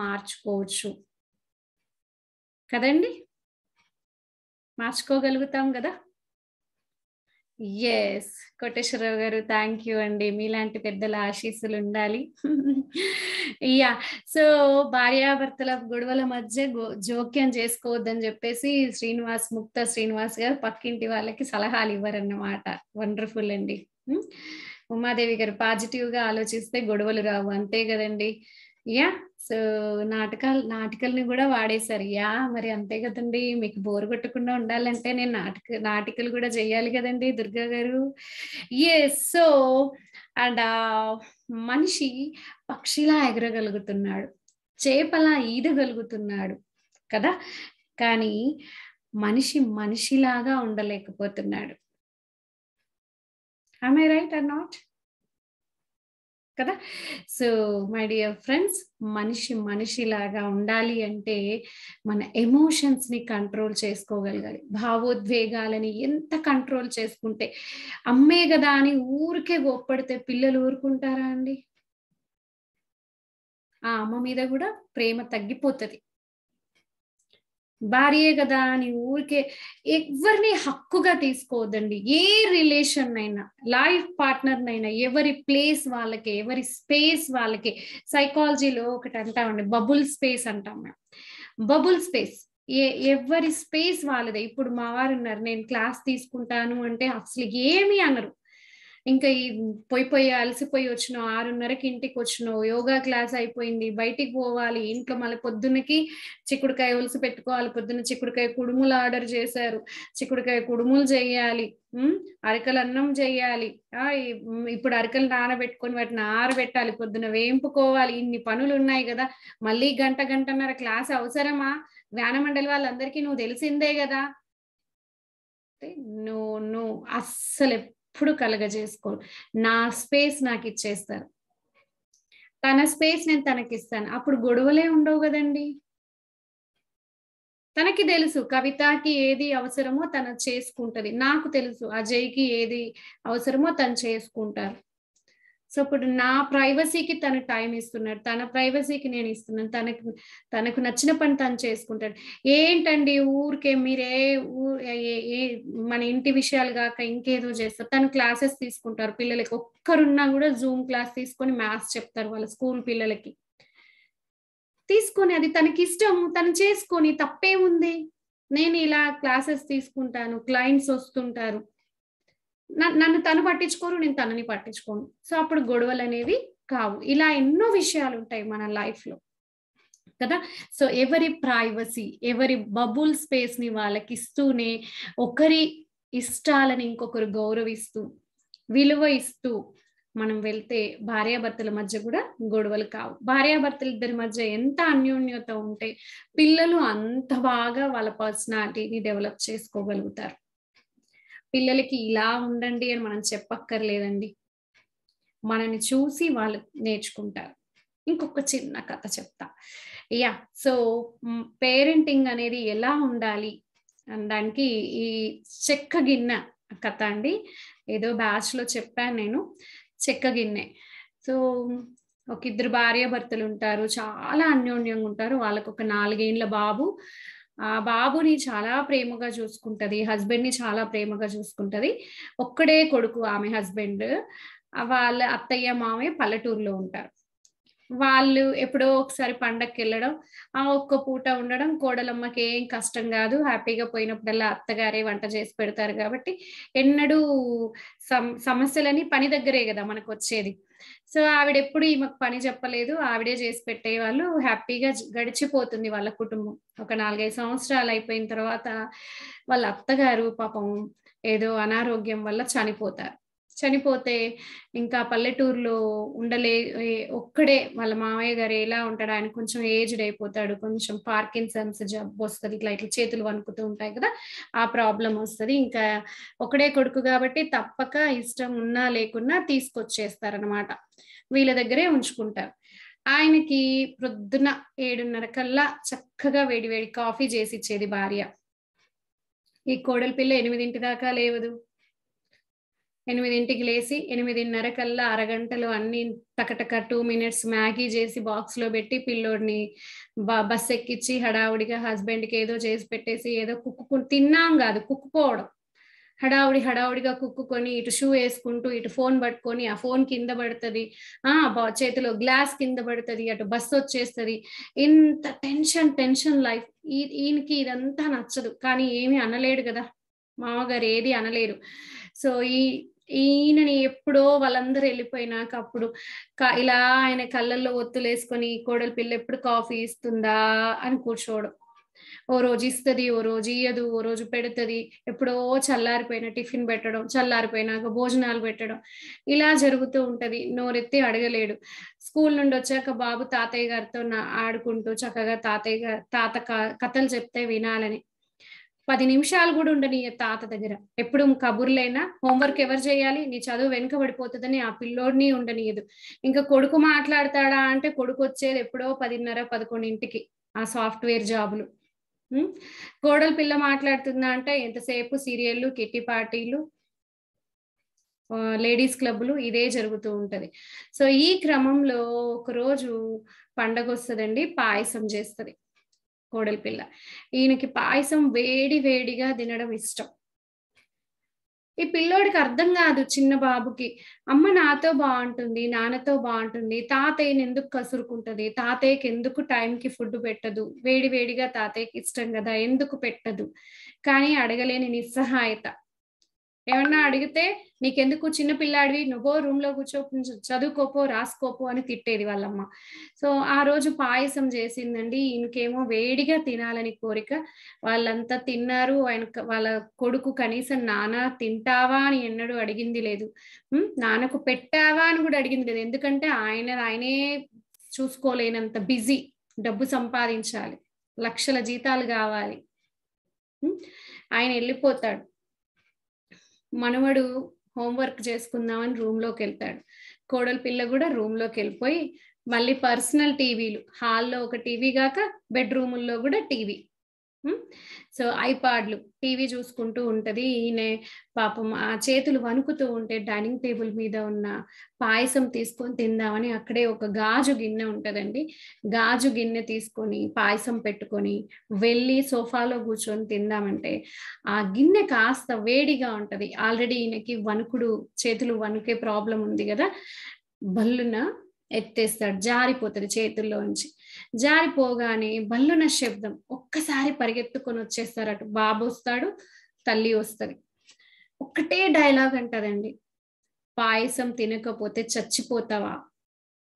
మార్చుకోవచ్చు కదండి మార్చుకోగలుగుతాం కదా ఎస్ కోటేశ్వరరావు గారు థ్యాంక్ యూ అండి మీలాంటి పెద్దల ఆశీస్సులు ఉండాలి యా సో భార్యాభర్తల గొడవల మధ్య జోక్యం చేసుకోవద్దని చెప్పేసి శ్రీనివాస్ ముక్త శ్రీనివాస్ గారు పక్కింటి వాళ్ళకి సలహాలు ఇవ్వరన్నమాట వండర్ఫుల్ అండి hmm? ఉమాదేవి గారు పాజిటివ్ గా ఆలోచిస్తే గొడవలు రావు అంతే కదండి యా సో నాటకాలు నాటికల్ని కూడా వాడేశారు యా మరి అంతే కదండి మీకు బోర్ కొట్టకుండా ఉండాలంటే నేను నాటక నాటికలు కూడా చేయాలి కదండి దుర్గా గారు ఎస్ సో అండ్ మనిషి పక్షిలా ఎగరగలుగుతున్నాడు చేపలా ఈదగలుగుతున్నాడు కదా కానీ మనిషి మనిషిలాగా ఉండలేకపోతున్నాడు ఐ రైట్ ఆర్ నాట్ కదా సో మై డియర్ ఫ్రెండ్స్ మనిషి మనిషిలాగా ఉండాలి అంటే మన ఎమోషన్స్ ని కంట్రోల్ చేసుకోగలగాలి భావోద్వేగాలని ఎంత కంట్రోల్ చేసుకుంటే అమ్మే కదా అని ఊరికే గొప్పడితే పిల్లలు ఊరుకుంటారా అండి ఆ అమ్మ మీద కూడా ప్రేమ తగ్గిపోతుంది భార్యే కదా అని ఊరికే ఎవరిని హక్కుగా తీసుకోవద్దండి ఏ రిలేషన్ అయినా లైఫ్ పార్ట్నర్ అయినా ఎవరి ప్లేస్ వాళ్ళకి ఎవరి స్పేస్ వాళ్ళకి సైకాలజీలో ఒకటి అంటామండి బబుల్ స్పేస్ అంటాం మేము బబుల్ స్పేస్ ఏ ఎవరి స్పేస్ వాళ్ళదే ఇప్పుడు మా వారు ఉన్నారు నేను క్లాస్ తీసుకుంటాను అంటే అసలు ఏమి అనరు ఇంకా ఈ పోయి పోయి అలసిపోయి వచ్చినావు ఆరున్నరకి ఇంటికి వచ్చినావు యోగా క్లాస్ అయిపోయింది బయటికి పోవాలి ఇంట్లో మళ్ళీ పొద్దున్నకి చిక్కుడుకాయ ఉలిసి పెట్టుకోవాలి పొద్దున్న చిక్కుడుకాయ కుడుములు ఆర్డర్ చేశారు చిక్కుడుకాయ కుడుములు చేయాలి అరికలు అన్నం చేయాలి ఇప్పుడు అరికలు నానబెట్టుకొని వాటిని ఆరబెట్టాలి పొద్దున వేయింపుకోవాలి ఇన్ని పనులు ఉన్నాయి కదా మళ్ళీ గంట గంటన్నర క్లాస్ అవసరమా జ్ఞానమండలి వాళ్ళందరికీ నువ్వు తెలిసిందే కదా నువ్వు నువ్వు అస్సలు ఎప్పుడు కలగజేసుకో నా స్పేస్ నాకు ఇచ్చేస్తారు తన స్పేస్ నేను తనకిస్తాను అప్పుడు గొడవలే ఉండవు కదండి తనకి తెలుసు కవితకి ఏది అవసరమో తను చేసుకుంటది నాకు తెలుసు అజయ్కి ఏది అవసరమో తను చేసుకుంటారు సో ఇప్పుడు నా ప్రైవసీకి తను టైం ఇస్తున్నాడు తన ప్రైవసీకి నేను ఇస్తున్నాను తనకు తనకు నచ్చిన పని తను చేసుకుంటాడు ఏంటండి ఊరికే మీరే మన ఇంటి విషయాలు కాక ఇంకేదో చేస్తారు తను క్లాసెస్ తీసుకుంటారు పిల్లలకి ఒక్కరున్నా కూడా జూమ్ క్లాస్ తీసుకొని మ్యాథ్స్ చెప్తారు వాళ్ళ స్కూల్ పిల్లలకి తీసుకొని అది తనకి ఇష్టం తను చేసుకొని తప్పే ఉంది నేను ఇలా క్లాసెస్ తీసుకుంటాను క్లయింట్స్ వస్తుంటారు నన్ను తను పట్టించుకోరు నేను తనని పట్టించుకోను సో అప్పుడు గొడవలు అనేవి కావు ఇలా ఎన్నో విషయాలు ఉంటాయి మన లైఫ్ లో కదా సో ఎవరి ప్రైవసీ ఎవరి బబుల్ స్పేస్ ని వాళ్ళకి ఇస్తూనే ఒకరి ఇష్టాలని ఇంకొకరు గౌరవిస్తూ విలువ ఇస్తూ మనం వెళ్తే భార్యాభర్తల మధ్య కూడా గొడవలు కావు భార్యాభర్తల ఇద్దరి మధ్య ఎంత అన్యోన్యత ఉంటే పిల్లలు అంత బాగా వాళ్ళ పర్సనాలిటీని డెవలప్ చేసుకోగలుగుతారు పిల్లలకి ఇలా ఉండండి అని మనం చెప్పక్కర్లేదండి మనని చూసి వాళ్ళు నేర్చుకుంటారు ఇంకొక చిన్న కథ చెప్తా యా సో పేరెంటింగ్ అనేది ఎలా ఉండాలి అనడానికి ఈ చెక్క గిన్నె కథ అండి ఏదో బ్యాచ్లో చెప్పాను నేను చెక్క గిన్నె సో ఒక ఇద్దరు భార్యాభర్తలు ఉంటారు చాలా అన్యోన్యంగా ఉంటారు వాళ్ళకు ఒక నాలుగేండ్ల బాబు ఆ బాబుని చాలా ప్రేమగా చూసుకుంటది హస్బెండ్ ని చాలా ప్రేమగా చూసుకుంటది ఒక్కడే కొడుకు ఆమె హస్బెండ్ వాళ్ళ అత్తయ్య మామయ్య పల్లెటూరులో ఉంటారు వాళ్ళు ఎప్పుడో ఒకసారి పండక్కి వెళ్ళడం ఆ ఒక్క పూట ఉండడం కోడలమ్మకి ఏం కష్టం కాదు హ్యాపీగా పోయినప్పుడల్లా అత్తగారే వంట చేసి పెడతారు కాబట్టి ఎన్నడూ సమస్యలని పని దగ్గరే కదా మనకు వచ్చేది సో ఆవిడ ఎప్పుడు ఈమెకు పని చెప్పలేదు ఆవిడే చేసి పెట్టే వాళ్ళు హ్యాపీగా గడిచిపోతుంది వాళ్ళ కుటుంబం ఒక నాలుగైదు సంవత్సరాలు అయిపోయిన తర్వాత వాళ్ళ అత్తగారు పాపం ఏదో అనారోగ్యం వల్ల చనిపోతారు చనిపోతే ఇంకా పల్లెటూరులో ఉండలే ఒక్కడే వాళ్ళ మామయ్య గారు ఎలా ఉంటాడు ఆయన కొంచెం ఏజ్డ్ అయిపోతాడు కొంచెం పార్కిన్సన్స్ జబ్బు వస్తుంది ఇట్లా ఇట్లా చేతులు వణుకుతూ ఉంటాయి కదా ఆ ప్రాబ్లం వస్తుంది ఇంకా ఒకడే కొడుకు కాబట్టి తప్పక ఇష్టం ఉన్నా లేకున్నా తీసుకొచ్చేస్తారనమాట వీళ్ళ దగ్గరే ఉంచుకుంటారు ఆయనకి ప్రొద్దున ఏడున్నర కల్లా చక్కగా వేడివేడి కాఫీ చేసి ఇచ్చేది భార్య ఈ కోడలి పిల్ల ఎనిమిదింటి దాకా లేవదు ఎనిమిదింటికి లేచి ఎనిమిదిన్నర కల్లా అరగంటలో అన్ని టకటక టూ మినిట్స్ మ్యాగీ చేసి బాక్స్ లో పెట్టి పిల్లోడిని బస్ ఎక్కిచ్చి హడావుడిగా హస్బెండ్కి ఏదో చేసి పెట్టేసి ఏదో కుక్కు తిన్నాం కాదు కుక్కుకోవడం హడావుడి హడావుడిగా కుక్కుకొని ఇటు షూ వేసుకుంటూ ఇటు ఫోన్ పట్టుకొని ఆ ఫోన్ కింద పడుతుంది ఆ చేతిలో గ్లాస్ కింద పడుతుంది అటు బస్సు వచ్చేస్తుంది ఇంత టెన్షన్ టెన్షన్ లైఫ్ ఈ ఈయనకి ఇదంతా నచ్చదు కానీ ఏమీ అనలేడు కదా మామగారు ఏది అనలేరు సో ఈ ఈయనని ఎప్పుడో వాళ్ళందరూ వెళ్ళిపోయినాక అప్పుడు ఇలా ఆయన కళ్ళల్లో ఒత్తులేసుకొని కోడలి పిల్ల ఎప్పుడు కాఫీ ఇస్తుందా అని కూర్చోవడం ఓ రోజు ఇస్తుంది ఓ రోజు ఇయ్యదు ఓ రోజు పెడుతుంది ఎప్పుడో చల్లారిపోయిన టిఫిన్ పెట్టడం చల్లారిపోయినాక భోజనాలు పెట్టడం ఇలా జరుగుతూ ఉంటది నోరెత్తి అడగలేడు స్కూల్ నుండి వచ్చాక బాబు తాతయ్య గారితో ఆడుకుంటూ చక్కగా తాతయ్య గారు తాత కథలు చెప్తే వినాలని పది నిమిషాలు కూడా ఉండని తాత దగ్గర ఎప్పుడు కబుర్లైనా హోంవర్క్ ఎవరు చేయాలి నీ చదువు వెనుకబడిపోతుందని ఆ పిల్లోడిని ఉండనీయదు ఇంకా కొడుకు మాట్లాడతాడా అంటే కొడుకు వచ్చేది ఎప్పుడో పదిన్నర పదకొండింటికి ఆ సాఫ్ట్వేర్ జాబులు కోడలు పిల్ల మాట్లాడుతుందా అంటే ఎంతసేపు సీరియళ్ళు కిట్టి పార్టీలు లేడీస్ క్లబ్లు ఇదే జరుగుతూ ఉంటది సో ఈ క్రమంలో ఒకరోజు పండగ వస్తుందండి పాయసం చేస్తుంది కోడలి పిల్ల ఈయనకి పాయసం వేడి వేడిగా తినడం ఇష్టం ఈ పిల్లోడికి అర్థం కాదు చిన్న బాబుకి అమ్మ నాతో బాగుంటుంది నాన్నతో బాగుంటుంది తాతయ్యని ఎందుకు కసురుకుంటది తాతయ్యకి ఎందుకు టైంకి ఫుడ్ పెట్టదు వేడి వేడిగా తాతయ్యకి ఇష్టం కదా ఎందుకు పెట్టదు కానీ అడగలేని నిస్సహాయత ఏమన్నా అడిగితే నీకెందుకు చిన్న పిల్లాడివి నువ్వో రూమ్ లో కూర్చో చదువుకోపో రాసుకోపో అని తిట్టేది వాళ్ళమ్మ సో ఆ రోజు పాయసం చేసిందండి ఈయనకేమో వేడిగా తినాలని కోరిక వాళ్ళంతా తిన్నారు ఆయన వాళ్ళ కొడుకు కనీసం నాన్న తింటావా అని ఎన్నడూ అడిగింది లేదు నాన్నకు పెట్టావా అని కూడా అడిగింది లేదు ఎందుకంటే ఆయన ఆయనే చూసుకోలేనంత బిజీ డబ్బు సంపాదించాలి లక్షల జీతాలు కావాలి ఆయన వెళ్ళిపోతాడు మనవడు హోంవర్క్ చేసుకుందామని లోకి వెళ్తాడు కోడలి పిల్ల కూడా రూమ్ లోకి వెళ్ళిపోయి మళ్ళీ పర్సనల్ టీవీలు హాల్లో ఒక టీవీ కాక బెడ్రూముల్లో కూడా టీవీ సో ఐపాడ్లు టీవీ చూసుకుంటూ ఉంటది ఈయన పాపం ఆ చేతులు వణుకుతూ ఉంటే డైనింగ్ టేబుల్ మీద ఉన్న పాయసం తీసుకొని తిందామని అక్కడే ఒక గాజు గిన్నె ఉంటదండి గాజు గిన్నె తీసుకొని పాయసం పెట్టుకొని వెళ్ళి సోఫాలో కూర్చొని తిందామంటే ఆ గిన్నె కాస్త వేడిగా ఉంటది ఆల్రెడీ ఈయనకి వణుకుడు చేతులు వణుకే ప్రాబ్లం ఉంది కదా బల్లున ఎత్తేస్తాడు జారిపోతుంది చేతుల్లో నుంచి జారిపోగానే బల్లున శబ్దం ఒక్కసారి పరిగెత్తుకొని వచ్చేస్తారు అటు బాబు వస్తాడు తల్లి వస్తుంది ఒక్కటే డైలాగ్ అంటదండి పాయసం తినకపోతే చచ్చిపోతావా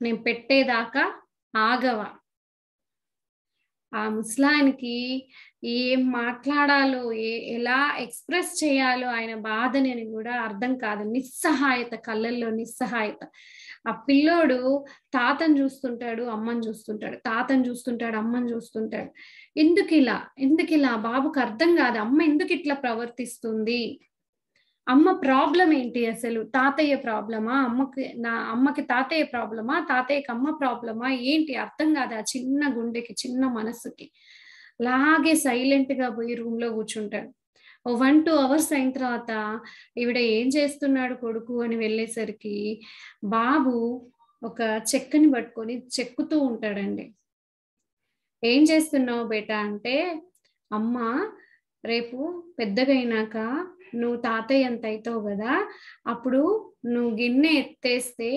నేను పెట్టేదాకా ఆగవా ఆ ముసలాయనకి ఏం మాట్లాడాలో ఏ ఎలా ఎక్స్ప్రెస్ చేయాలో ఆయన బాధని కూడా అర్థం కాదు నిస్సహాయత కళ్ళల్లో నిస్సహాయత ఆ పిల్లోడు తాతను చూస్తుంటాడు అమ్మని చూస్తుంటాడు తాతను చూస్తుంటాడు అమ్మని చూస్తుంటాడు ఎందుకు ఇలా ఎందుకు ఇలా బాబుకు అర్థం కాదు అమ్మ ఎందుకు ఇట్లా ప్రవర్తిస్తుంది అమ్మ ప్రాబ్లం ఏంటి అసలు తాతయ్య ప్రాబ్లమా అమ్మకి నా అమ్మకి తాతయ్య ప్రాబ్లమా తాతయ్యకి అమ్మ ప్రాబ్లమా ఏంటి అర్థం కాదు ఆ చిన్న గుండెకి చిన్న మనసుకి అలాగే సైలెంట్ గా పోయి రూమ్ లో కూర్చుంటాడు ఓ వన్ టూ అవర్స్ అయిన తర్వాత ఈవిడ ఏం చేస్తున్నాడు కొడుకు అని వెళ్ళేసరికి బాబు ఒక చెక్కని పట్టుకొని చెక్కుతూ ఉంటాడండి ఏం చేస్తున్నావు బేట అంటే అమ్మ రేపు పెద్దగైనాక నువ్వు తాతయ్య ఎంత అవుతావు కదా అప్పుడు నువ్వు గిన్నె ఎత్తేస్తే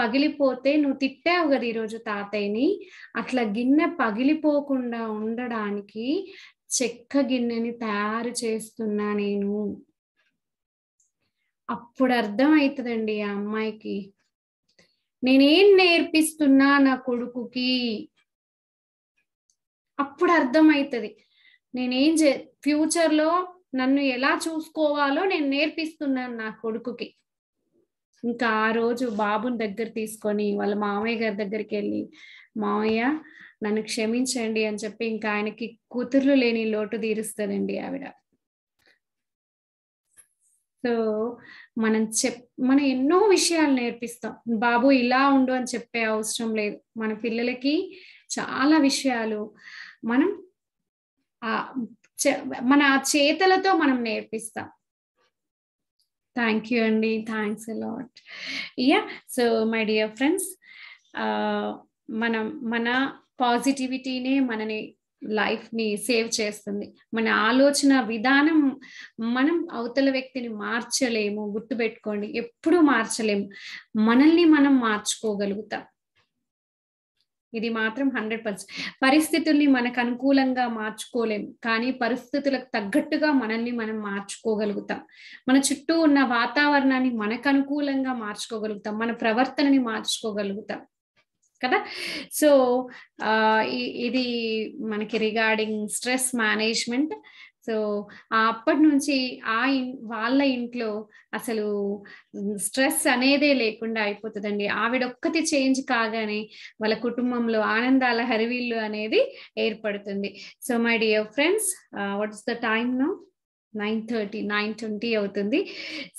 పగిలిపోతే నువ్వు తిట్టావు కదా ఈరోజు తాతయ్యని అట్లా గిన్నె పగిలిపోకుండా ఉండడానికి చెక్క గిన్నెని తయారు చేస్తున్నా నేను అప్పుడు అర్థం అవుతుందండి ఆ అమ్మాయికి నేనేం నేర్పిస్తున్నా నా కొడుకుకి అప్పుడు అర్థం అవుతుంది నేనేం చే ఫ్యూచర్లో నన్ను ఎలా చూసుకోవాలో నేను నేర్పిస్తున్నాను నా కొడుకుకి ఇంకా ఆ రోజు బాబుని దగ్గర తీసుకొని వాళ్ళ మామయ్య గారి దగ్గరికి వెళ్ళి మామయ్య నన్ను క్షమించండి అని చెప్పి ఇంకా ఆయనకి కూతుర్లు లేని లోటు తీరుస్తుందండి ఆవిడ సో మనం చెప్ మనం ఎన్నో విషయాలు నేర్పిస్తాం బాబు ఇలా ఉండు అని చెప్పే అవసరం లేదు మన పిల్లలకి చాలా విషయాలు మనం ఆ మన చేతలతో మనం నేర్పిస్తాం థ్యాంక్ యూ అండి thanks a lot yeah so my dear friends మనం మన పాజిటివిటీనే మనని లైఫ్ ని సేవ్ చేస్తుంది మన ఆలోచన విధానం మనం అవతల వ్యక్తిని మార్చలేము గుర్తుపెట్టుకోండి ఎప్పుడు మార్చలేము మనల్ని మనం మార్చుకోగలుగుతాం ఇది మాత్రం హండ్రెడ్ పర్సెంట్ పరిస్థితుల్ని మనకు అనుకూలంగా మార్చుకోలేము కానీ పరిస్థితులకు తగ్గట్టుగా మనల్ని మనం మార్చుకోగలుగుతాం మన చుట్టూ ఉన్న వాతావరణాన్ని మనకు అనుకూలంగా మార్చుకోగలుగుతాం మన ప్రవర్తనని మార్చుకోగలుగుతాం కదా సో ఇది మనకి రిగార్డింగ్ స్ట్రెస్ మేనేజ్మెంట్ సో అప్పటి నుంచి ఆ వాళ్ళ ఇంట్లో అసలు స్ట్రెస్ అనేదే లేకుండా అయిపోతుందండి ఆవిడ ఒక్కటి చేంజ్ కాగానే వాళ్ళ కుటుంబంలో ఆనందాల హరివిల్లు అనేది ఏర్పడుతుంది so my dear friends what's the time no nine thirty nine twenty అవుతుంది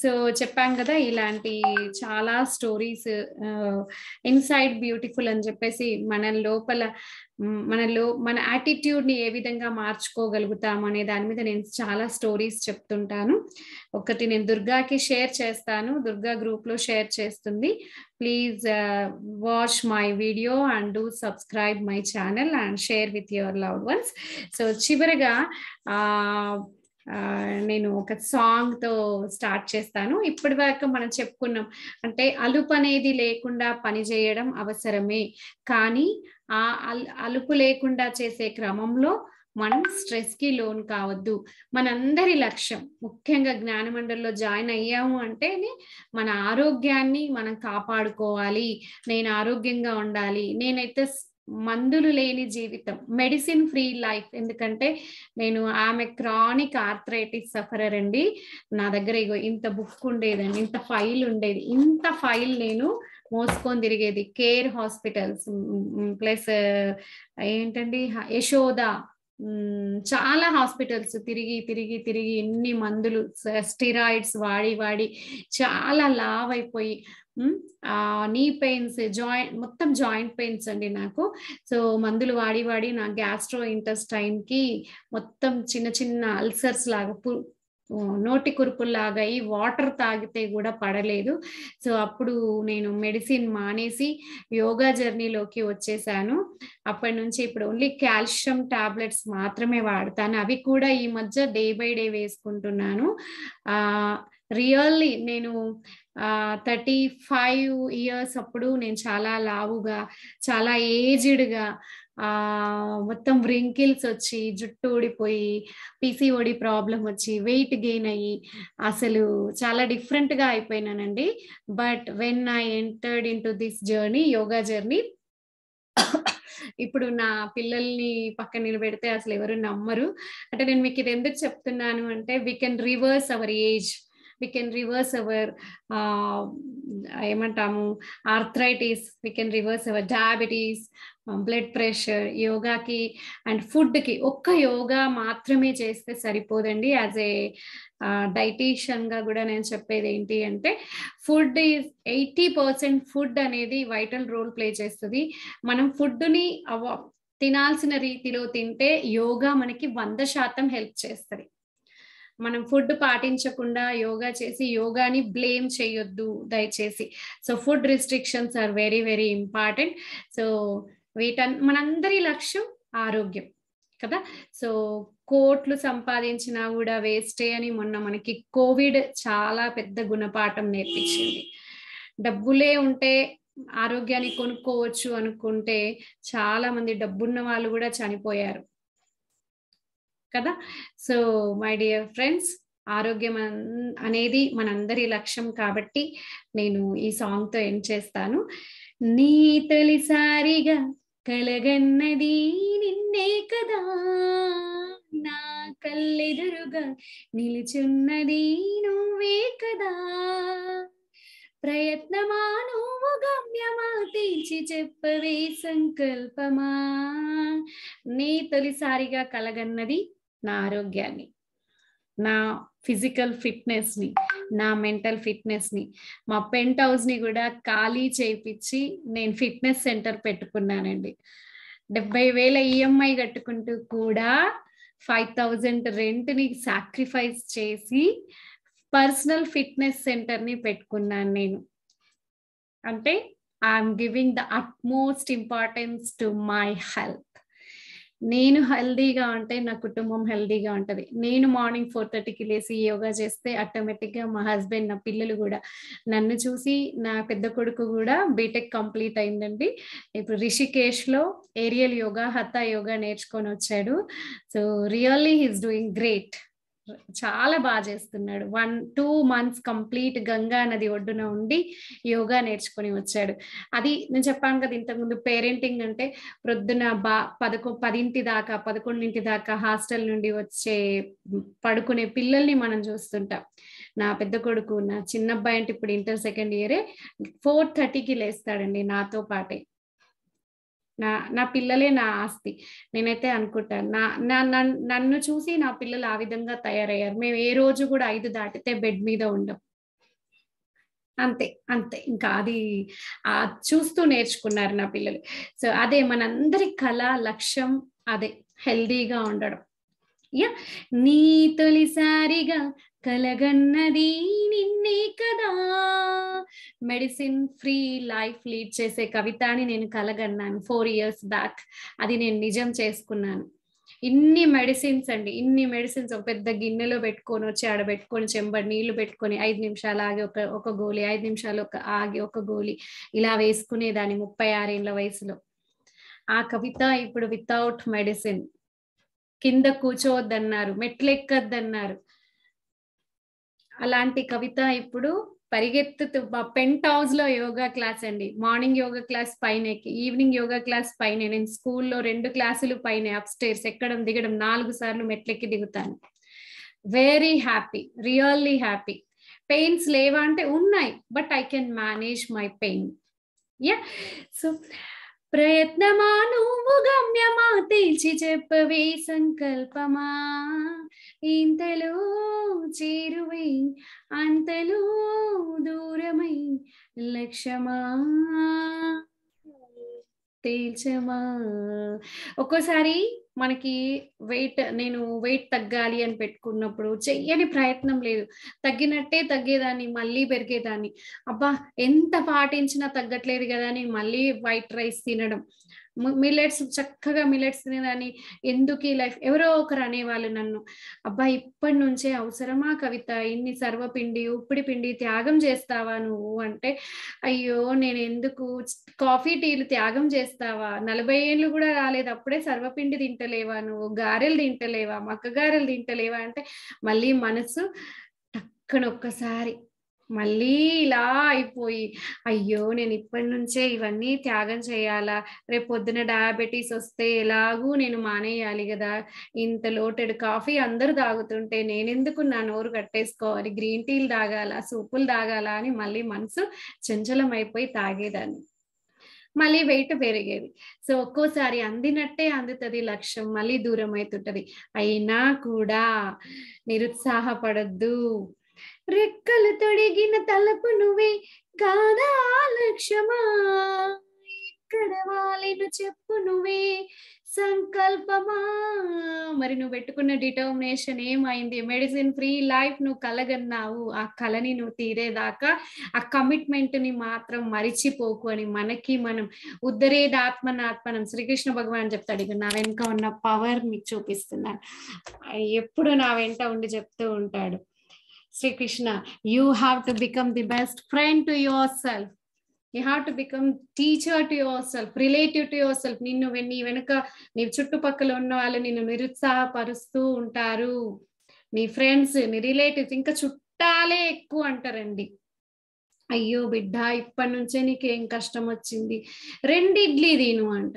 సో చెప్పాం కదా ఇలాంటి చాలా స్టోరీస్ ఇన్సైడ్ బ్యూటిఫుల్ అని చెప్పేసి మన లోపల మనలో మన యాటిట్యూడ్ని ఏ విధంగా మార్చుకోగలుగుతాము అనే దాని మీద నేను చాలా స్టోరీస్ చెప్తుంటాను ఒకటి నేను దుర్గాకి షేర్ చేస్తాను దుర్గా గ్రూప్లో షేర్ చేస్తుంది please watch my video and do subscribe my channel and share with your loved ones so చివరిగా నేను ఒక సాంగ్ తో స్టార్ట్ చేస్తాను ఇప్పటి వరకు మనం చెప్పుకున్నాం అంటే అలుపు అనేది లేకుండా పని చేయడం అవసరమే కానీ ఆ అలుపు లేకుండా చేసే క్రమంలో మనం స్ట్రెస్ కి లోన్ కావద్దు మనందరి లక్ష్యం ముఖ్యంగా జ్ఞానమండలిలో జాయిన్ అయ్యాము అంటేనే మన ఆరోగ్యాన్ని మనం కాపాడుకోవాలి నేను ఆరోగ్యంగా ఉండాలి నేనైతే మందులు లేని జీవితం మెడిసిన్ ఫ్రీ లైఫ్ ఎందుకంటే నేను ఆమె క్రానిక్ ఆర్థరైటిస్ సఫరర్ అండి నా దగ్గర ఇగో ఇంత బుక్ ఉండేదండి ఇంత ఫైల్ ఉండేది ఇంత ఫైల్ నేను మోసుకొని తిరిగేది కేర్ హాస్పిటల్స్ ప్లస్ ఏంటండి యశోద చాలా హాస్పిటల్స్ తిరిగి తిరిగి తిరిగి ఎన్ని మందులు స్టిరాయిడ్స్ వాడి వాడి చాలా లావ్ అయిపోయి నీ పెయిన్స్ జాయింట్ మొత్తం జాయింట్ పెయిన్స్ అండి నాకు సో మందులు వాడి వాడి నా గ్యాస్ట్రో కి మొత్తం చిన్న చిన్న అల్సర్స్ లాగా నోటి కురుపుల్లాగా ఈ వాటర్ తాగితే కూడా పడలేదు సో అప్పుడు నేను మెడిసిన్ మానేసి యోగా జర్నీలోకి వచ్చేసాను అప్పటి నుంచి ఇప్పుడు ఓన్లీ కాల్షియం టాబ్లెట్స్ మాత్రమే వాడతాను అవి కూడా ఈ మధ్య డే బై డే వేసుకుంటున్నాను రియల్లీ నేను థర్టీ ఫైవ్ ఇయర్స్ అప్పుడు నేను చాలా లావుగా చాలా ఏజ్డ్గా మొత్తం వ్రింకిల్స్ వచ్చి జుట్టు ఊడిపోయి పీసీఓడి ప్రాబ్లం వచ్చి వెయిట్ గెయిన్ అయ్యి అసలు చాలా డిఫరెంట్గా అయిపోయినానండి but when I entered in this journey yoga journey ఇప్పుడు నా పిల్లల్ని పక్కన నిలబెడితే అసలు ఎవరు నమ్మరు అంటే నేను మీకు ఇది ఎందుకు చెప్తున్నాను అంటే we can reverse our age we can reverse our ఏమంటాము arthritis we can reverse our diabetes blood pressure యోగాకి అండ్ ఫుడ్కి ఒక్క యోగా మాత్రమే చేస్తే సరిపోదండి యాజ్ ఏ డైటీషియన్గా కూడా నేను చెప్పేది ఏంటి అంటే food is eighty percent food అనేది వైటల్ రోల్ ప్లే చేస్తుంది మనం ఫుడ్ని తినాల్సిన రీతిలో తింటే యోగా మనకి వంద శాతం హెల్ప్ చేస్తుంది మనం ఫుడ్ పాటించకుండా యోగా చేసి యోగాని బ్లేమ్ చేయొద్దు దయచేసి so food restrictions are very very important so వీటన్ మనందరి లక్ష్యం ఆరోగ్యం కదా సో కోట్లు సంపాదించినా కూడా వేస్టే అని మొన్న మనకి కోవిడ్ చాలా పెద్ద గుణపాఠం నేర్పించింది డబ్బులే ఉంటే ఆరోగ్యాన్ని కొనుక్కోవచ్చు అనుకుంటే చాలా మంది డబ్బున్న వాళ్ళు కూడా చనిపోయారు కదా సో మై డియర్ ఫ్రెండ్స్ ఆరోగ్యం అనేది మనందరి లక్ష్యం కాబట్టి నేను ఈ సాంగ్తో ఏం చేస్తాను నీ తొలిసారిగా కలగన్నది నిన్నే కదా నా కల్లెదురుగా నిలుచున్నది నువ్వే కదా ప్రయత్నమా నువ్వు గమ్యమా తీర్చి చెప్పవే సంకల్పమా నీ తొలిసారిగా కలగన్నది నా ఆరోగ్యాన్ని నా ఫిజికల్ ఫిట్నెస్ ని నా మెంటల్ ఫిట్నెస్ ని మా పెంట్ హౌస్ ని కూడా ఖాళీ చేయించి నేను ఫిట్నెస్ సెంటర్ పెట్టుకున్నానండి డెబ్బై వేల ఈఎంఐ కట్టుకుంటూ కూడా ఫైవ్ థౌజండ్ రెంట్ని సాక్రిఫైస్ చేసి పర్సనల్ ఫిట్నెస్ సెంటర్ని పెట్టుకున్నాను నేను అంటే I'm giving the utmost importance to my health నేను హెల్దీగా ఉంటే నా కుటుంబం హెల్దీగా ఉంటుంది నేను మార్నింగ్ ఫోర్ థర్టీకి లేచి యోగా చేస్తే ఆటోమేటిక్గా మా హస్బెండ్ నా పిల్లలు కూడా నన్ను చూసి నా పెద్ద కొడుకు కూడా బీటెక్ కంప్లీట్ అయిందండి ఇప్పుడు రిషికేష్లో ఏరియల్ యోగా హత్తా యోగా నేర్చుకొని వచ్చాడు so really he's doing great చాలా బాగా చేస్తున్నాడు one two months complete Ganga నది ఒడ్డున ఉండి యోగా నేర్చుకుని వచ్చాడు అది నేను చెప్పాను కదా ఇంతకుముందు పేరెంటింగ్ అంటే ప్రొద్దున బా పదకొ పదింటి దాకా పదకొండింటి దాకా హాస్టల్ నుండి వచ్చే పడుకునే పిల్లల్ని మనం చూస్తుంటాం నా పెద్ద కొడుకు నా చిన్నబ్బాయి అంటే ఇప్పుడు ఇంటర్ సెకండ్ ఇయరే ఫోర్ థర్టీకి లేస్తాడండి నాతో పాటే నా నా పిల్లలే నా ఆస్తి నేనైతే అనుకుంటాను నా నా నన్ను చూసి నా పిల్లలు ఆ విధంగా తయారయ్యారు మేము ఏ రోజు కూడా ఐదు దాటితే బెడ్ మీద ఉండం అంతే అంతే ఇంకా అది చూస్తూ నేర్చుకున్నారు నా పిల్లలు సో అదే మనందరి కళ లక్ష్యం అదే హెల్దీగా ఉండడం యా నీ తొలిసారిగా కలగన్నది నిన్నే కదా మెడిసిన్ ఫ్రీ లైఫ్ లీడ్ చేసే కవిత అని నేను కలగన్నాను ఫోర్ ఇయర్స్ బ్యాక్ అది నేను నిజం చేసుకున్నాను ఇన్ని మెడిసిన్స్ అండి ఇన్ని మెడిసిన్స్ ఒక పెద్ద గిన్నెలో పెట్టుకొని వచ్చి ఆడ పెట్టుకొని చెంబడి నీళ్లు పెట్టుకొని ఐదు నిమిషాలు ఆగి ఒక ఒక గోళీ ఐదు నిమిషాలు ఒక ఆగి ఒక గోళి ఇలా వేసుకునేదాన్ని ముప్పై ఆరేళ్ల వయసులో ఆ కవిత ఇప్పుడు వితౌట్ మెడిసిన్ కింద కూర్చోవద్దన్నారు మెట్లెక్కద్దన్నారు అలాంటి కవిత ఇప్పుడు పరిగెత్తు పెంట్ హౌస్ లో యోగా క్లాస్ అండి మార్నింగ్ యోగా క్లాస్ పైన ఈవినింగ్ యోగా క్లాస్ పైన నేను స్కూల్లో రెండు క్లాసులు పైన అప్ స్టేర్స్ ఎక్కడం దిగడం నాలుగు సార్లు మెట్లెక్కి దిగుతాను very happy really happy pains లేవా అంటే ఉన్నాయి but I can manage my pain yeah so ప్రయత్నమా నువ్వు గమ్యమా తేల్చి చెప్పవే సంకల్పమా ఇంతలో చేరువై అంతలో దూరమై లక్ష్యమా తేల్చమా ఒక్కోసారి మనకి వెయిట్ నేను వెయిట్ తగ్గాలి అని పెట్టుకున్నప్పుడు చెయ్యని ప్రయత్నం లేదు తగ్గినట్టే తగ్గేదాన్ని మళ్ళీ పెరిగేదాన్ని అబ్బా ఎంత పాటించినా తగ్గట్లేదు కదా అని మళ్ళీ వైట్ రైస్ తినడం మిల్లెట్స్ చక్కగా మిల్లెట్స్ తినేదాన్ని ఎందుకు ఈ లైఫ్ ఎవరో ఒకరు అనేవాళ్ళు నన్ను అబ్బా ఇప్పటి నుంచే అవసరమా కవిత ఇన్ని సర్వపిండి ఉప్పిడి పిండి త్యాగం చేస్తావా నువ్వు అంటే అయ్యో నేను ఎందుకు కాఫీ టీలు త్యాగం చేస్తావా నలభై ఏళ్ళు కూడా రాలేదు అప్పుడే సర్వపిండి తింటాను తింటలేవా నువ్వు గారెలు తింటలేవా మక్క గారెలు తింటలేవా అంటే మళ్ళీ మనసు ఒక్కసారి మళ్ళీ ఇలా అయిపోయి అయ్యో నేను ఇప్పటి నుంచే ఇవన్నీ త్యాగం చేయాలా రేపు పొద్దున డయాబెటీస్ వస్తే ఎలాగూ నేను మానేయాలి కదా ఇంత లోటెడ్ కాఫీ అందరు తాగుతుంటే నేనెందుకు నా నోరు కట్టేసుకోవాలి గ్రీన్ టీలు తాగాల సూపులు తాగాల అని మళ్ళీ మనసు అయిపోయి తాగేదాన్ని మళ్ళీ వెయిట్ పెరిగేది సో ఒక్కోసారి అందినట్టే అందుతుంది లక్ష్యం మళ్ళీ దూరం అవుతుంటది అయినా కూడా నిరుత్సాహపడద్దు రెక్కలు తొడిగిన తలపు నువ్వే కాదా లక్ష్యమా ఎక్కడ వాలిను చెప్పు నువ్వే సంకల్పమా మరి నువ్వు పెట్టుకున్న డిటర్మినేషన్ ఏమైంది మెడిసిన్ ఫ్రీ లైఫ్ నువ్వు కలగన్నావు ఆ కళని నువ్వు తీరేదాకా ఆ కమిట్మెంట్ ని మాత్రం మరిచిపోకు అని మనకి మనం ఉద్దరేదాత్మనాత్మనం శ్రీకృష్ణ భగవాన్ చెప్తాడు ఇక నా వెనుక ఉన్న పవర్ మీకు చూపిస్తున్నాను ఎప్పుడు నా వెంట ఉండి చెప్తూ ఉంటాడు Srikrishna you have to become the best friend to yourself you have to become teacher to yourself relative to yourself నిన్ను నీ వెనుక నీ చుట్టుపక్కల ఉన్న వాళ్ళు నిన్ను నిరుత్సాహపరుస్తూ ఉంటారు నీ ఫ్రెండ్స్ నీ రిలేటివ్స్ ఇంకా చుట్టాలే ఎక్కువ అంటారండి అయ్యో బిడ్డ ఇప్పటి నుంచే నీకేం కష్టం వచ్చింది రెండు ఇడ్లీ తిను అంట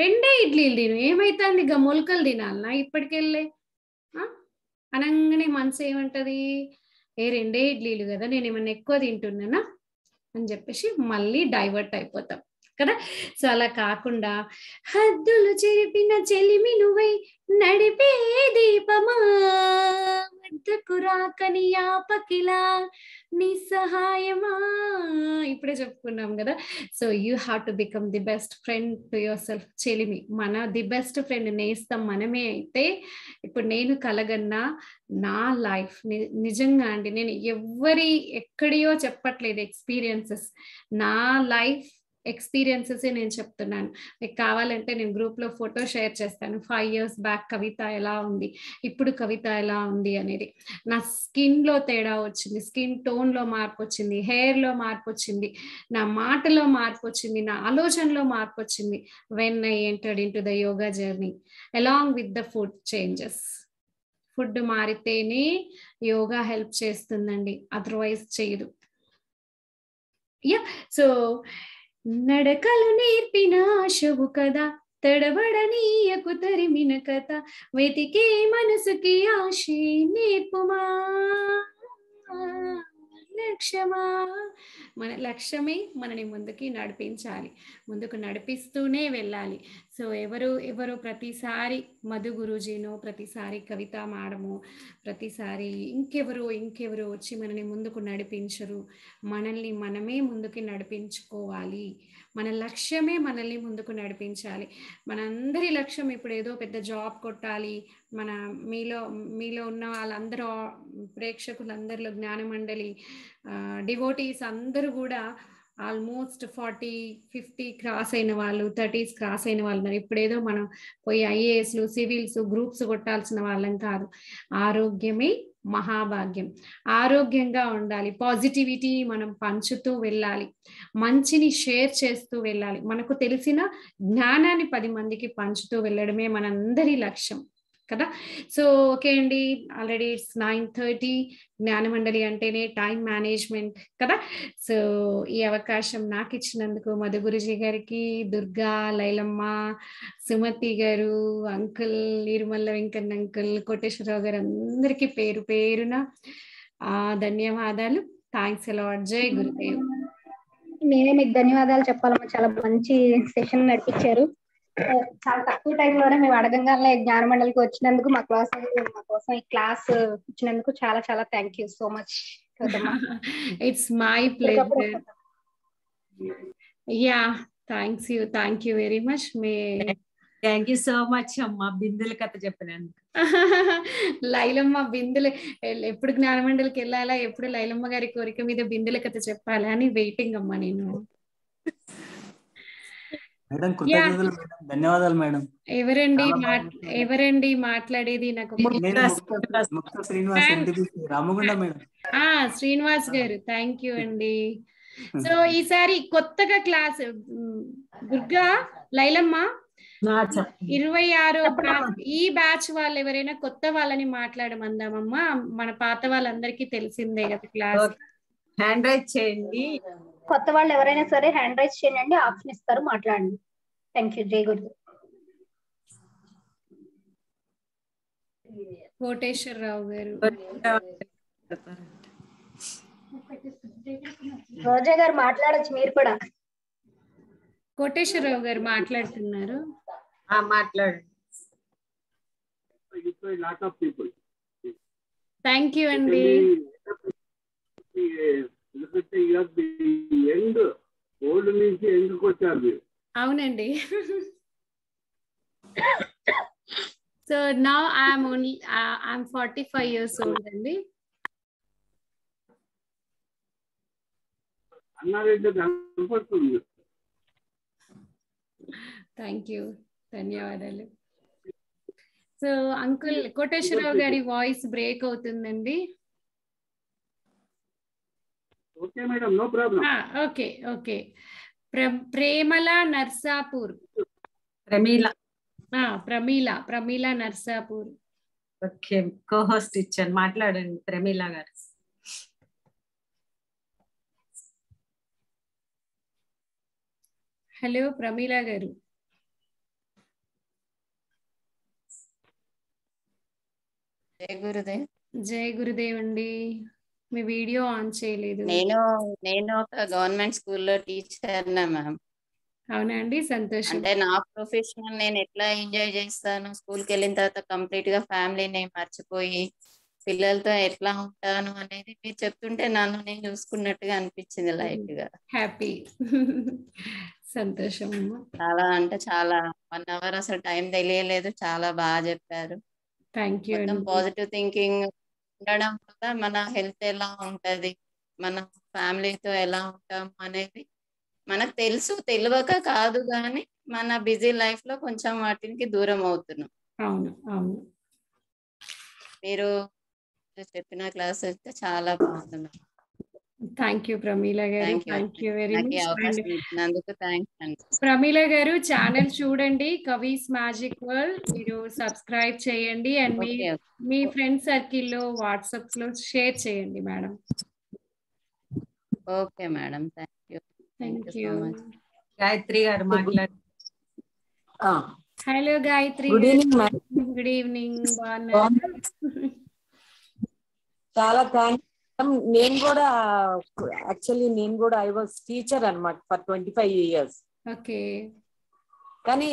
రెండే ఇడ్లీలు తిను ఏమైతుంది ఇక మొలకలు తినాలనా ఇప్పటికెళ్ళే అనగానే మనసు ఏమంటది ఏ రెండే ఇడ్లీలు కదా నేను ఏమన్నా ఎక్కువ తింటున్నానా అని చెప్పేసి మళ్ళీ డైవర్ట్ అయిపోతాం కదా సో అలా కాకుండా హద్దులు చెరిపిన చెలిమి నువ్వై నడిపే దీపమా రాకని ఆపకిలా నీ సహాయమా ఇప్పుడే చెప్పుకున్నాం కదా so you have to become the best friend to yourself చెలిమి మన ది బెస్ట్ ఫ్రెండ్ నేస్తాం మనమే అయితే ఇప్పుడు నేను కలగన్నా నా లైఫ్ నిజంగా అండి నేను ఎవరి ఎక్కడియో చెప్పట్లేదు ఎక్స్పీరియన్సెస్ నా లైఫ్ ఎక్స్పీరియన్సెస్ నేను చెప్తున్నాను మీకు కావాలంటే నేను గ్రూప్ లో ఫోటో షేర్ చేస్తాను ఫైవ్ ఇయర్స్ బ్యాక్ కవిత ఎలా ఉంది ఇప్పుడు కవిత ఎలా ఉంది అనేది నా స్కిన్ లో తేడా వచ్చింది స్కిన్ టోన్ లో మార్పు వచ్చింది హెయిర్ లో మార్పు వచ్చింది నా మాటలో మార్పు వచ్చింది నా ఆలోచనలో మార్పు వచ్చింది when I entered into the yoga journey along with the food changes food మారితేనే యోగా హెల్ప్ చేస్తుందండి అదర్వైజ్ చేయదు యా సో నడకలు నేర్పిన ఆశవు కదా తడబడనీయకు తరిమిన కథ వెతికే మనసుకి ఆశి నేర్పుమా లక్ష్యమా మన లక్ష్యమే మనని ముందుకి నడిపించాలి ముందుకు నడిపిస్తూనే వెళ్ళాలి సో ఎవరు ఎవరు ప్రతిసారి మధు గురూజీనో ప్రతిసారి కవిత మేడము ప్రతిసారి ఇంకెవరు ఇంకెవరు వచ్చి మనల్ని ముందుకు నడిపించరు మనల్ని మనమే ముందుకు నడిపించుకోవాలి మన లక్ష్యమే మనల్ని ముందుకు నడిపించాలి మనందరి లక్ష్యం ఇప్పుడు ఏదో పెద్ద జాబ్ కొట్టాలి మన మీలో మీలో ఉన్న వాళ్ళందరూ ప్రేక్షకులందరిలో జ్ఞానమండలి డివోటీస్ అందరూ కూడా ఆల్మోస్ట్ ఫార్టీ ఫిఫ్టీ క్రాస్ అయిన వాళ్ళు థర్టీస్ క్రాస్ అయిన వాళ్ళు మరి ఇప్పుడేదో మనం పోయి ఐఏఎస్లు సివిల్స్ గ్రూప్స్ కొట్టాల్సిన వాళ్ళం కాదు ఆరోగ్యమే మహాభాగ్యం ఆరోగ్యంగా ఉండాలి పాజిటివిటీ మనం పంచుతూ వెళ్ళాలి మంచిని షేర్ చేస్తూ వెళ్ళాలి మనకు తెలిసిన జ్ఞానాన్ని పది మందికి పంచుతూ వెళ్ళడమే మనందరి లక్ష్యం కదా సో ఓకే అండి already it's nine thirty Gnanamandali అంటేనే టైం మేనేజ్మెంట్ కదా సో ఈ అవకాశం నాకు ఇచ్చినందుకు మధు గురుజీ గారికి దుర్గా లైలమ్మ సుమతి గారు అంకుల్ నిర్మల్ల వెంకన్న అంకుల్ కోటేశ్వరరావు గారు అందరికీ పేరు పేరున ధన్యవాదాలు థ్యాంక్స్ అలాడ్ జై గురుదేవ్ నేనే మీకు ధన్యవాదాలు చెప్పాలమ్మా చాలా మంచి సెషన్ నడిపించారు చాలా తక్కువ టైం లోనే మేము అడగంగానే జ్ఞాన మండలికి వచ్చినందుకు మా క్లాస్ మా కోసం ఈ క్లాస్ ఇచ్చినందుకు చాలా చాలా thank you so much it's my pleasure yeah thanks you thank you very much మీ థ్యాంక్ యూ సో మచ్ అమ్మ బిందుల కథ చెప్పినందుకు లైలమ్మ బిందులు ఎప్పుడు జ్ఞానమండలికి వెళ్ళాలా ఎప్పుడు లైలమ్మ గారి కోరిక మీద బిందుల కథ చెప్పాలా అని వెయిటింగ్ అమ్మా నేను మేడం కృతజ్ఞతలు మేడం ధన్యవాదాలు మేడం ఎవరండి ఎవరండి మాట్లాడేది నాకు రామగుండ మేడం ఆ శ్రీనివాస్ గారు థ్యాంక్ యూ అండి సో ఈసారి కొత్తగా క్లాస్ దుర్గా లైలమ్మ ఇరవై ఆరో ఈ బ్యాచ్ వాళ్ళు ఎవరైనా కొత్త వాళ్ళని మాట్లాడమందామమ్మా మన పాత వాళ్ళందరికీ తెలిసిందే కదా క్లాస్ హ్యాండ్ రైట్ చేయండి కొత్త వాళ్ళు ఎవరైనా సరే హ్యాండ్ రైజ్ చేయండి ఆప్షన్ ఇస్తారు మాట్లాడండి థ్యాంక్ యూ జై గురు కోటేశ్వరరావు గారు రోజా గారు మాట్లాడచ్చు మీరు కూడా కోటేశ్వరరావు గారు మాట్లాడుతున్నారు మాట్లాడండి థ్యాంక్ యూ అండి ఎందుకు అవునండి సో నా I'm only I'm forty five years old అండి థ్యాంక్ యూ ధన్యవాదాలు సో అంకుల్ కోటేశ్వరరావు గారి వాయిస్ బ్రేక్ అవుతుందండి okay madam no problem okay okay Premala Narsapur Pramila Pramila Pramila Narsapur okay cohost ఇచ్చాను మాట్లాడండి ప్రమీల గారు హలో ప్రమీల గారు జయ గురుదేవ్ జయ గురుదేవ్ అండి మీ వీడియో ఆన్ చేయలేదు నేను నేను ఒక గవర్నమెంట్ స్కూల్లో టీచర్ మ్యామ్ అవునండి సంతోషం అంటే నా ప్రొఫెషనల్ నేను ఎట్లా ఎంజాయ్ చేస్తాను స్కూల్కి వెళ్ళిన తర్వాత కంప్లీట్ గా ఫ్యామిలీని మర్చిపోయి పిల్లలతో ఎట్లా ఉంటాను అనేది మీరు చెప్తుంటే నన్ను నేను చూసుకున్నట్టుగా అనిపించింది లైట్ గా హ్యాపీ సంతోషం చాలా అంటే చాలా వన్ అవర్ అసలు టైం తెలియలేదు చాలా బాగా చెప్పారు థ్యాంక్ యూ పాజిటివ్ థింకింగ్ ఉండడం వల్ల మన హెల్త్ ఎలా ఉంటది మన ఫ్యామిలీతో ఎలా ఉంటాం అనేది మనకు తెలుసు తెలియక కాదు కానీ మన బిజీ లైఫ్ లో కొంచెం వాటికి దూరం అవుతున్నాం మీరు చెప్పిన క్లాస్ అయితే చాలా బాగుంది థ్యాంక్ యూ ప్రమీల గారు thank you very much Pramila గారు ఛానల్ చూడండి కవీస్ మ్యాజిక్ వరల్డ్ మీరు సబ్స్క్రైబ్ చేయండి అండ్ మీ మీ ఫ్రెండ్ సర్కిల్ లో వాట్సాప్ లో షేర్ చేయండి madam okay madam thank you thank you Gayatri గారు మాట్లాడు hello Gayatri good evening good evening బాగున్నారు చాలా థ్యాంక్స్ నేను కూడా యాక్చువల్లీ నేను కూడా ఐ వాజ్ టీచర్ అనమాట for twenty five years okay కానీ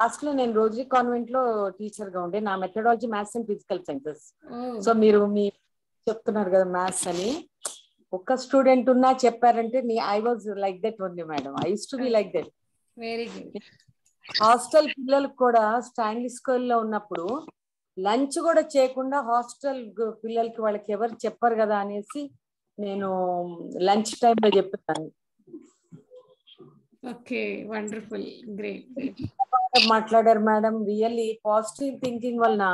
లాస్ట్ లో నేను రోజరీ కాన్వెంట్ లో టీచర్ గా ఉండే నా methodology maths and physical sciences so మీరు మీ చెప్తున్నారు కదా మ్యాథ్స్ అని ఒక్క స్టూడెంట్ ఉన్నా చెప్పారంటే నీ ఐ వాజ్ లైక్ దట్ ఉంది మేడం I use to be like that very good hostel పిల్లలకు కూడా స్టాండ్ స్కూల్ లో ఉన్నప్పుడు లంచ్ కూడా చేయకుండా హాస్టల్ పిల్లలకి వాళ్ళకి ఎవరు చెప్పరు కదా అనేసి నేను లంచ్ టైం లో చెప్తాను ఓకే వండర్ఫుల్ గ్రేట్ మాట్లాడారు మేడం రియల్లీ పాజిటివ్ థింకింగ్ వలన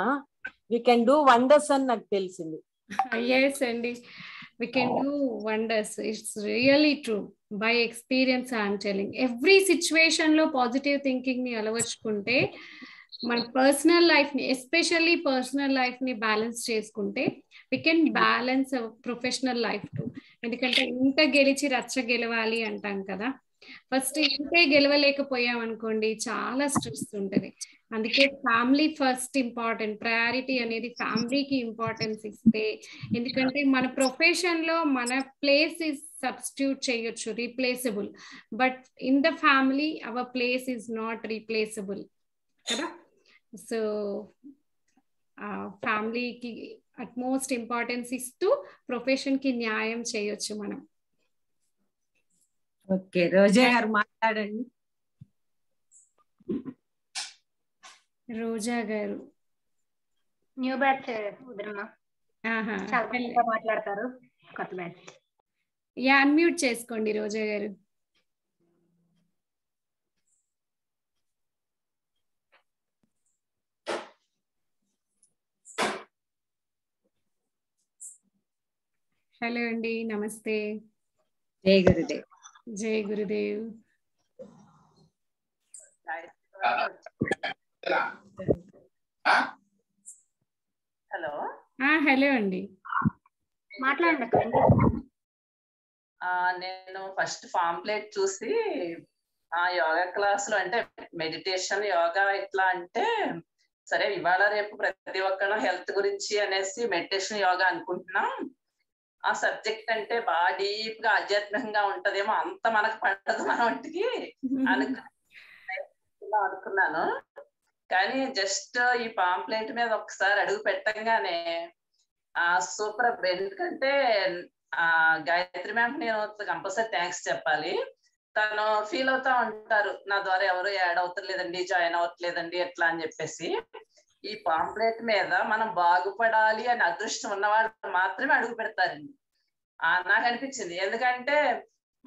వి కెన్ డూ వండర్స్ అని నాకు తెలిసింది ఎస్ అండి we can do wonders it's really true by experience I'm telling every situation లో పాజిటివ్ థింకింగ్ ని అలవర్చుకుంటే మన పర్సనల్ లైఫ్ ని ఎస్పెషల్లీ పర్సనల్ లైఫ్ ని బ్యాలెన్స్ చేసుకుంటే we can balance professional life too ఎందుకంటే ఇంత గెలిచి రచ్చ గెలవాలి అంటాం కదా ఫస్ట్ ఇంతే గెలవలేకపోయాం అనుకోండి చాలా స్ట్రెస్ ఉంటుంది అందుకే ఫ్యామిలీ ఫస్ట్ ఇంపార్టెంట్ ప్రయారిటీ అనేది ఫ్యామిలీకి ఇంపార్టెన్స్ ఇస్తే ఎందుకంటే మన ప్రొఫెషన్ లో మన ప్లేస్ ఇస్ సబ్స్టిట్యూట్ చేయొచ్చు replaceable but in the family our place is not replaceable కదా సో ఫ్యామిలీకి అట్మోస్ట్ ఇంపార్టెన్స్ ఇస్తూ ప్రొఫెషన్ కి న్యాయం చేయొచ్చు మనం ఓకే రోజా గారు మాట్లాడండి రోజా గారు న్యూ బ్యాచ్ మాట్లాడతారు కొత్త బ్యాచ్ యా అన్మ్యూట్ చేసుకోండి రోజా గారు హలో అండి నమస్తే జై గురుదేవ్ జై గురుదేవ్ హలో హలో అండి మాట్లాడండి నేను ఫస్ట్ ప్లేట్ చూసి ఆ యోగా క్లాస్ లో అంటే మెడిటేషన్ యోగా ఎట్లా అంటే సరే ఇవాళ రేపు ప్రతి ఒక్కరు హెల్త్ గురించి అనేసి మెడిటేషన్ యోగా అనుకుంటున్నాం ఆ సబ్జెక్ట్ అంటే బాగా డీప్ గా ఆధ్యాత్మికంగా ఉంటదేమో అంత మనకు పడదు మన ఒంటికి అనుకున్నాను కానీ జస్ట్ ఈ పాంప్లెంట్ మీద ఒకసారి అడుగు పెట్టంగానే ఆ సూపర్ బెండ్ కంటే ఆ గాయత్రి మ్యామ్ నేను కంపల్సరీ థ్యాంక్స్ చెప్పాలి తను ఫీల్ అవుతా ఉంటారు నా ద్వారా ఎవరు యాడ్ అవుతలేదండి జాయిన్ అవ్వట్లేదండి ఎట్లా అని చెప్పేసి ఈ పాంప్లెట్ మీద మనం బాగుపడాలి అని అదృష్టం ఉన్నవాడు మాత్రమే అడుగు పెడతారండి నాకు అనిపించింది ఎందుకంటే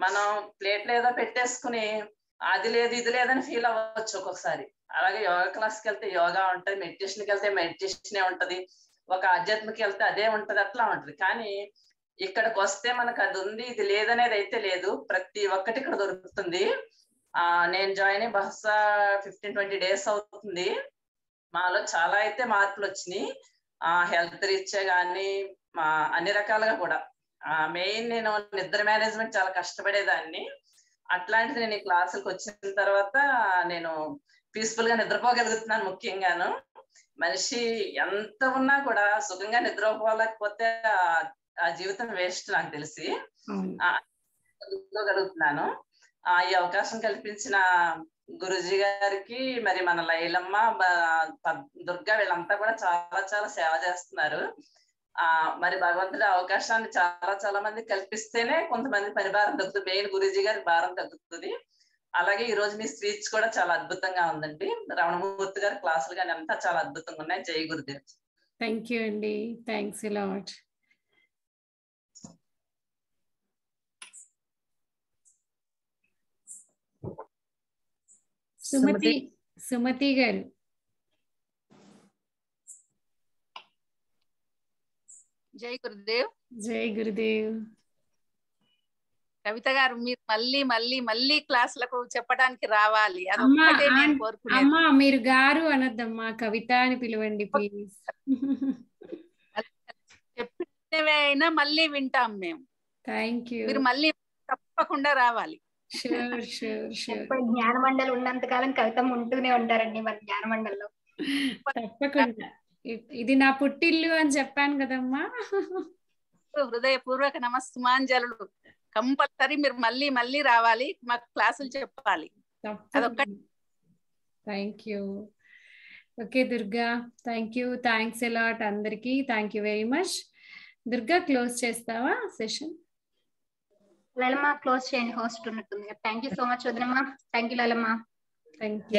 మనం ప్లేట్లు ఏదో పెట్టేసుకుని అది లేదు ఇది లేదని ఫీల్ అవ్వచ్చు ఒక్కొక్కసారి అలాగే యోగా క్లాస్కి వెళ్తే యోగా ఉంటుంది మెడిటేషన్కి వెళ్తే మెడిటేషనే ఉంటుంది ఒక ఆధ్యాత్మికి వెళ్తే అదే ఉంటుంది అట్లా ఉంటుంది కానీ ఇక్కడికి వస్తే మనకు అది ఉంది ఇది లేదనేది అయితే లేదు ప్రతి ఒక్కటి ఇక్కడ దొరుకుతుంది ఆ నేను జాయిన్ అయ్యి బహుశా ఫిఫ్టీన్ ట్వంటీ డేస్ అవుతుంది మాలో చాలా అయితే మార్పులు వచ్చినాయి ఆ హెల్త్ రీత్యా కానీ మా అన్ని రకాలుగా కూడా మెయిన్ నేను నిద్ర మేనేజ్మెంట్ చాలా కష్టపడేదాన్ని అట్లాంటిది నేను ఈ క్లాసులకు వచ్చిన తర్వాత నేను పీస్ఫుల్ గా నిద్రపోగలుగుతున్నాను ముఖ్యంగాను మనిషి ఎంత ఉన్నా కూడా సుఖంగా నిద్రపోలేకపోతే ఆ జీవితం వేస్ట్ నాకు తెలిసి ఆ ఈ అవకాశం కల్పించిన గురుజీ గారికి మరి మన లైలమ్మ దుర్గా వీళ్ళంతా కూడా చాలా చాలా సేవ చేస్తున్నారు ఆ మరి భగవంతుడి అవకాశాన్ని చాలా చాలా మంది కల్పిస్తేనే కొంతమంది పని భారం తగ్గుతుంది మెయిన్ గురుజీ గారి భారం తగ్గుతుంది అలాగే ఈ రోజు మీ స్పీచ్ కూడా చాలా అద్భుతంగా ఉందండి రమణమూర్తి గారి క్లాసులు కానీ అంతా చాలా అద్భుతంగా ఉన్నాయి జై గురుదేవ్ థ్యాంక్ యూ అండి థ్యాంక్స్ ఇలా సుమతి సుమతి గారు జై గురుదేవ్ జై గురుదేవ్ కవిత గారు మీరు మళ్ళీ మళ్ళీ మళ్ళీ క్లాసులకు చెప్పడానికి రావాలి అమ్మా మీరు గారు అనద్దమ్మా కవిత అని పిలవండి ప్లీజ్ చెప్పినవే అయినా మళ్ళీ వింటాం మేము థ్యాంక్ యూ మీరు మళ్ళీ తప్పకుండా రావాలి జ్ఞానమండలి ఉన్నంత కాలం కవితం ఉంటూనే ఉంటారండి మన జ్ఞానమండలిలో తప్పకుండా ఇది నా పుట్టిల్లు అని చెప్పాను కదమ్మా హృదయపూర్వక నమస్మాంజలు కంపల్సరీ మీరు మళ్ళీ మళ్ళీ రావాలి మాకు క్లాసులు చెప్పాలి thank you okay Durga thank you thanks a lot అందరికి thank you very much Durga close చేస్తావా సెషన్ లలమ్మ క్లోజ్ చేయండి హోస్ట్ ఉన్నట్టుంది థ్యాంక్ యూ సో మచ్ వదినమ్మ థ్యాంక్ యూ లలమ్మ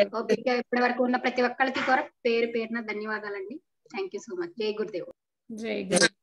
ఇప్పటి వరకు ఉన్న ప్రతి ఒక్కరికి కూడా పేరు పేరున ధన్యవాదాలండి థ్యాంక్ యూ సో మచ్ జై గురుదేవ్ జై గురు